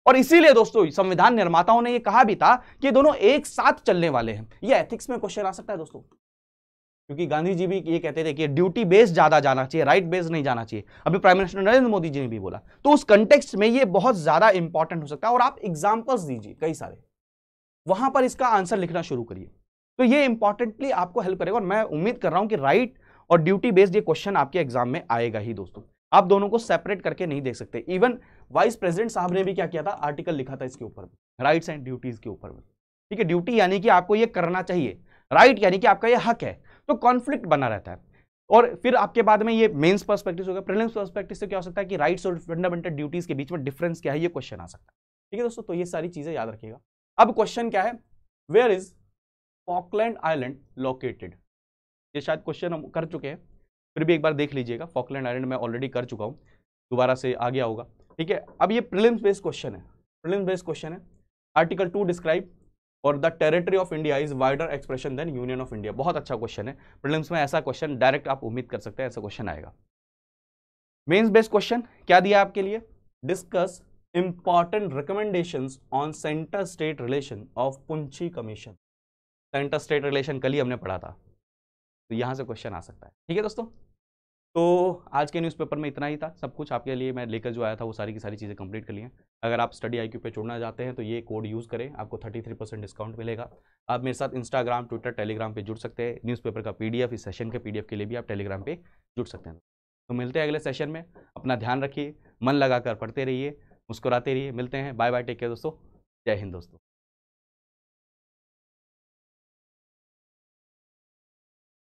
और इसीलिए दोस्तों संविधान निर्माताओं ने यह कहा भी था कि दोनों एक साथ चलने वाले हैं यह एथिक्स में क्वेश्चन आ सकता है दोस्तों क्योंकि गांधी जी भी ये कहते थे कि ड्यूटी बेस्ड ज्यादा जाना चाहिए राइट बेस्ड नहीं जाना चाहिए अभी प्राइम मिनिस्टर नरेंद्र मोदी जी ने भी बोला तो उस कंटेक्स्ट में ये बहुत ज्यादा इंपॉर्टेंट हो सकता है और आप एग्जाम्पल्स दीजिए कई सारे वहां पर इसका आंसर लिखना शुरू करिए तो ये इंपॉर्टेंटली आपको हेल्प करेगा और मैं उम्मीद कर रहा हूं कि राइट और ड्यूटी बेस्ड ये क्वेश्चन आपके एग्जाम में आएगा ही दोस्तों आप दोनों को सेपरेट करके नहीं देख सकते इवन वाइस प्रेसिडेंट साहब ने भी क्या किया था आर्टिकल लिखा था इसके ऊपर राइट्स एंड ड्यूटीज के ऊपर ठीक है ड्यूटी यानी कि आपको यह करना चाहिए राइट right यानी कि आपका यह हक है तो कॉन्फ्लिक्ट बना रहता है और फिर आपके बाद में ये मेंस पर्सपेक्टिव होगा प्रिलिम्स पर्सपेक्टिव से क्या हो सकता है कि राइट्स और फंडामेंटल ड्यूटीज के बीच में डिफरेंस क्या है ये क्वेश्चन आ सकता है ठीक है दोस्तों तो ये सारी चीजें याद रखिएगा अब क्वेश्चन क्या है where is Falkland island located ये शायद क्वेश्चन हम कर चुके हैं फिर भी एक बार देख लीजिएगा फॉकलैंड आइलैंड मैं ऑलरेडी कर चुका हूँ दोबारा से आ गया होगा ठीक है अब ये प्रिलिम्स बेस्ड क्वेश्चन है प्रिलिम्स बेस्ड क्वेश्चन है आर्टिकल टू डिस्क्राइब और the territory of India is wider expression than union of India बहुत अच्छा क्वेश्चन है प्रिलिम्स में ऐसा क्वेश्चन डायरेक्ट आप उम्मीद कर सकते हैं ऐसा क्वेश्चन आएगा मेन्स बेस्ड क्वेश्चन क्या दिया आपके लिए discuss important recommendation on centre state relation of Punchhi commission centre state relation कल ही हमने पढ़ा था तो यहां से क्वेश्चन आ सकता है ठीक है दोस्तों तो आज के न्यूज़पेपर में इतना ही था सब कुछ आपके लिए मैं लेकर जो आया था वो सारी की सारी चीज़ें कंप्लीट कर लिए हैं अगर आप स्टडी आई क्यू पे छोड़ना चाहते हैं तो ये कोड यूज़ करें आपको 33 परसेंट डिस्काउंट मिलेगा आप मेरे साथ इंस्टाग्राम ट्विटर टेलीग्राम पे जुड़ सकते हैं न्यूज़पेपर का पीडीएफ इस सेशन के पीडीएफ के लिए भी आप टेलीग्राम पर जुड़ सकते हैं तो मिलते हैं अगले सेशन में अपना ध्यान रखिए मन लगाकर पढ़ते रहिए मुस्कुराते रहिए मिलते हैं बाय बाय टेक केयर दोस्तों जय हिंद दोस्तों